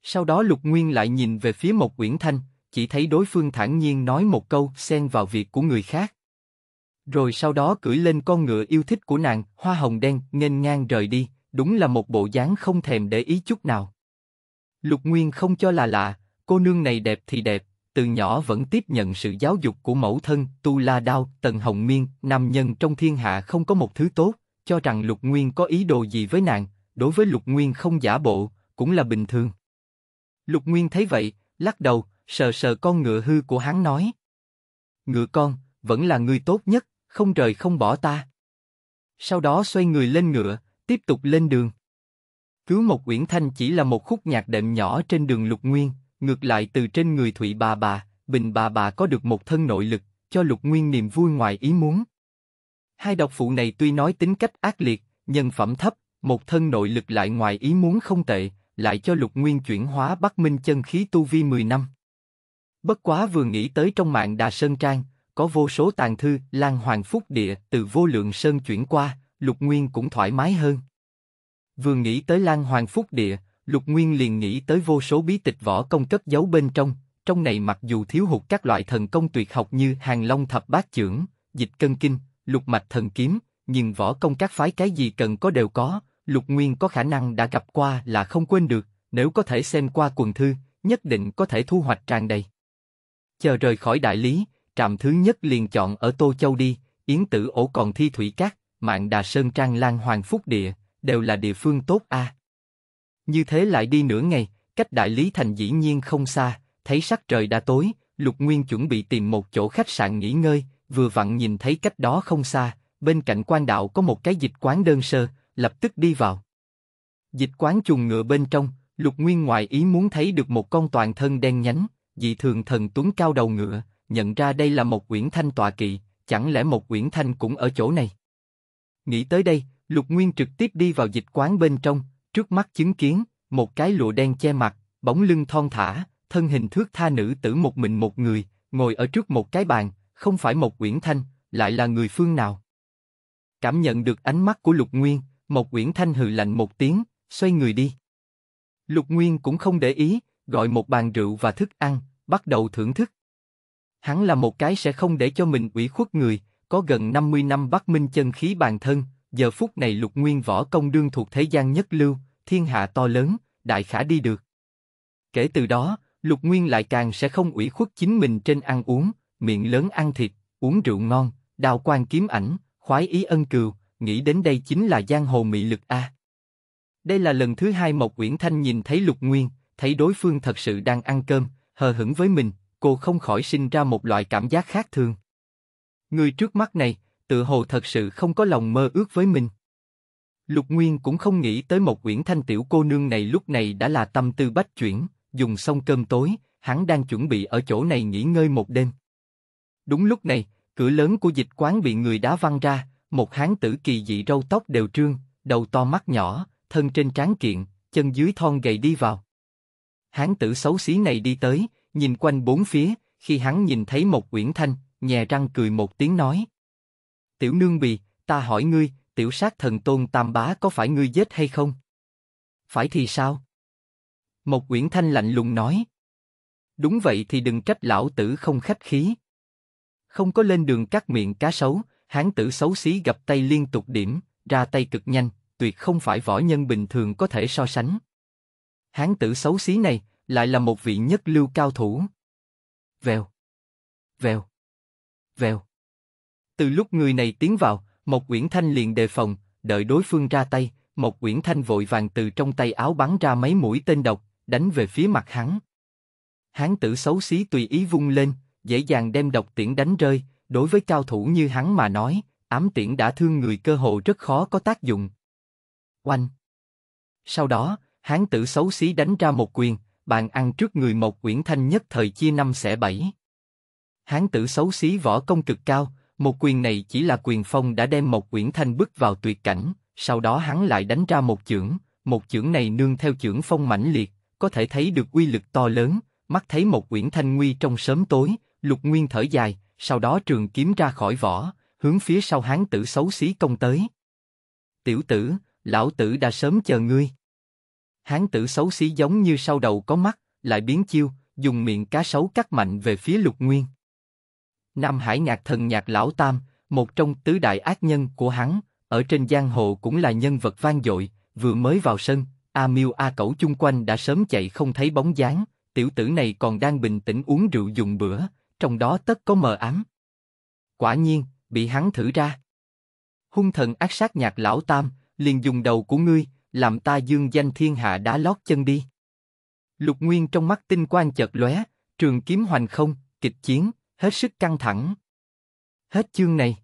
Sau đó Lục Nguyên lại nhìn về phía một Uyển Thanh, chỉ thấy đối phương thản nhiên nói một câu xen vào việc của người khác. Rồi sau đó cưỡi lên con ngựa yêu thích của nàng, hoa hồng đen, nghênh ngang rời đi, đúng là một bộ dáng không thèm để ý chút nào. Lục Nguyên không cho là lạ, cô nương này đẹp thì đẹp, từ nhỏ vẫn tiếp nhận sự giáo dục của mẫu thân, Tu La Đao, Tần Hồng Miên, nam nhân trong thiên hạ không có một thứ tốt, cho rằng Lục Nguyên có ý đồ gì với nàng, đối với Lục Nguyên không giả bộ, cũng là bình thường. Lục Nguyên thấy vậy, lắc đầu, sờ sờ con ngựa hư của hắn nói. Ngựa con, vẫn là người tốt nhất, không rời không bỏ ta. Sau đó xoay người lên ngựa, tiếp tục lên đường. Cứu Mộc Uyển Thanh chỉ là một khúc nhạc đệm nhỏ trên đường Lục Nguyên, ngược lại từ trên người Thụy bà bà, Bình bà bà có được một thân nội lực, cho Lục Nguyên niềm vui ngoài ý muốn. Hai độc phụ này tuy nói tính cách ác liệt, nhân phẩm thấp, một thân nội lực lại ngoài ý muốn không tệ, lại cho Lục Nguyên chuyển hóa Bắc Minh chân khí tu vi 10 năm. Bất quá vừa nghĩ tới trong mạng Đà Sơn Trang, có vô số tàn thư Lan Hoàng Phúc Địa từ vô lượng Sơn chuyển qua, Lục Nguyên cũng thoải mái hơn. Vừa nghĩ tới Lan Hoàng Phúc Địa, Lục Nguyên liền nghĩ tới vô số bí tịch võ công cất giấu bên trong, trong này mặc dù thiếu hụt các loại thần công tuyệt học như hàng long thập bát Chưởng, dịch cân kinh, lục mạch thần kiếm, nhưng võ công các phái cái gì cần có đều có, Lục Nguyên có khả năng đã gặp qua là không quên được, nếu có thể xem qua quần thư, nhất định có thể thu hoạch tràn đầy. Chờ rời khỏi đại lý, trạm thứ nhất liền chọn ở Tô Châu đi, Yến Tử Ổ còn thi thủy cát, Mạng Đà Sơn Trang Lan Hoàng Phúc Địa, đều là địa phương tốt a. Như thế lại đi nửa ngày, cách Đại Lý Thành dĩ nhiên không xa, thấy sắc trời đã tối, Lục Nguyên chuẩn bị tìm một chỗ khách sạn nghỉ ngơi, vừa vặn nhìn thấy cách đó không xa, bên cạnh quan đạo có một cái dịch quán đơn sơ, lập tức đi vào. Dịch quán chuồng ngựa bên trong, Lục Nguyên ngoại ý muốn thấy được một con toàn thân đen nhánh, dị thường thần tuấn cao đầu ngựa, nhận ra đây là một quyển thanh tọa kỵ, chẳng lẽ một quyển thanh cũng ở chỗ này? Nghĩ tới đây, Lục Nguyên trực tiếp đi vào dịch quán bên trong, trước mắt chứng kiến, một cái lụa đen che mặt, bóng lưng thon thả, thân hình thước tha nữ tử một mình một người, ngồi ở trước một cái bàn, không phải một Uyển Thanh, lại là người phương nào. Cảm nhận được ánh mắt của Lục Nguyên, một Uyển Thanh hừ lạnh một tiếng, xoay người đi. Lục Nguyên cũng không để ý, gọi một bàn rượu và thức ăn, bắt đầu thưởng thức. Hắn là một cái sẽ không để cho mình ủy khuất người, có gần 50 năm Bắc Minh chân khí bàn thân, giờ phút này lục nguyên võ công đương thuộc thế gian nhất lưu, thiên hạ to lớn, đại khả đi được. Kể từ đó, lục nguyên lại càng sẽ không ủy khuất chính mình trên ăn uống, miệng lớn ăn thịt, uống rượu ngon, đào quan kiếm ảnh, khoái ý ân cừu, nghĩ đến đây chính là giang hồ mị lực a. Đây là lần thứ hai Mộc Uyển Thanh nhìn thấy Lục Nguyên, thấy đối phương thật sự đang ăn cơm, hờ hững với mình, cô không khỏi sinh ra một loại cảm giác khác thường. Người trước mắt này, tự hồ thật sự không có lòng mơ ước với mình. Lục Nguyên cũng không nghĩ tới một Uyển Thanh tiểu cô nương này lúc này đã là tâm tư bách chuyển, dùng xong cơm tối, hắn đang chuẩn bị ở chỗ này nghỉ ngơi một đêm. Đúng lúc này, cửa lớn của dịch quán bị người đá văng ra, một hán tử kỳ dị râu tóc đều trương, đầu to mắt nhỏ, thân trên tráng kiện, chân dưới thon gầy đi vào. Hán tử xấu xí này đi tới, nhìn quanh bốn phía, khi hắn nhìn thấy một Uyển Thanh, nhè răng cười một tiếng nói. Tiểu nương bì, ta hỏi ngươi, tiểu sát thần tôn tam bá có phải ngươi giết hay không? Phải thì sao? Một Uyển Thanh lạnh lùng nói. Đúng vậy thì đừng trách lão tử không khách khí. Không có lên đường cắt miệng cá sấu, hán tử xấu xí gặp tay liên tục điểm, ra tay cực nhanh, tuyệt không phải võ nhân bình thường có thể so sánh. Hán tử xấu xí này lại là một vị nhất lưu cao thủ. Vèo. Vèo vèo. Từ lúc người này tiến vào, Mộc Uyển Thanh liền đề phòng, đợi đối phương ra tay, Mộc Uyển Thanh vội vàng từ trong tay áo bắn ra mấy mũi tên độc, đánh về phía mặt hắn. Hán tử xấu xí tùy ý vung lên, dễ dàng đem độc tiễn đánh rơi, đối với cao thủ như hắn mà nói, ám tiễn đã thương người cơ hội rất khó có tác dụng. Oanh! Sau đó, hán tử xấu xí đánh ra một quyền, bàn ăn trước người Mộc Uyển Thanh nhất thời chia năm xẻ bảy hán tử xấu xí võ công cực cao, một quyền này chỉ là quyền phong đã đem một quyển Thanh bước vào tuyệt cảnh, sau đó hắn lại đánh ra một chưởng, một chưởng này nương theo chưởng phong mãnh liệt, có thể thấy được uy lực to lớn, mắt thấy một quyển Thanh nguy trong sớm tối, Lục Nguyên thở dài, sau đó trường kiếm ra khỏi vỏ, hướng phía sau hán tử xấu xí công tới. Tiểu tử, lão tử đã sớm chờ ngươi. Hán tử xấu xí giống như sau đầu có mắt, lại biến chiêu, dùng miệng cá sấu cắt mạnh về phía Lục Nguyên. Nam Hải nhạc thần nhạc lão tam, một trong tứ đại ác nhân của hắn, ở trên giang hồ cũng là nhân vật vang dội, vừa mới vào sân, A miu A Cẩu chung quanh đã sớm chạy không thấy bóng dáng, tiểu tử này còn đang bình tĩnh uống rượu dùng bữa, trong đó tất có mờ ám. Quả nhiên, bị hắn thử ra. Hung thần ác sát nhạc lão tam, liền dùng đầu của ngươi, làm ta dương danh thiên hạ đã lót chân đi. Lục Nguyên trong mắt tinh quang chợt lóe, trường kiếm hoành không, kịch chiến, Hết sức căng thẳng. Hết chương này.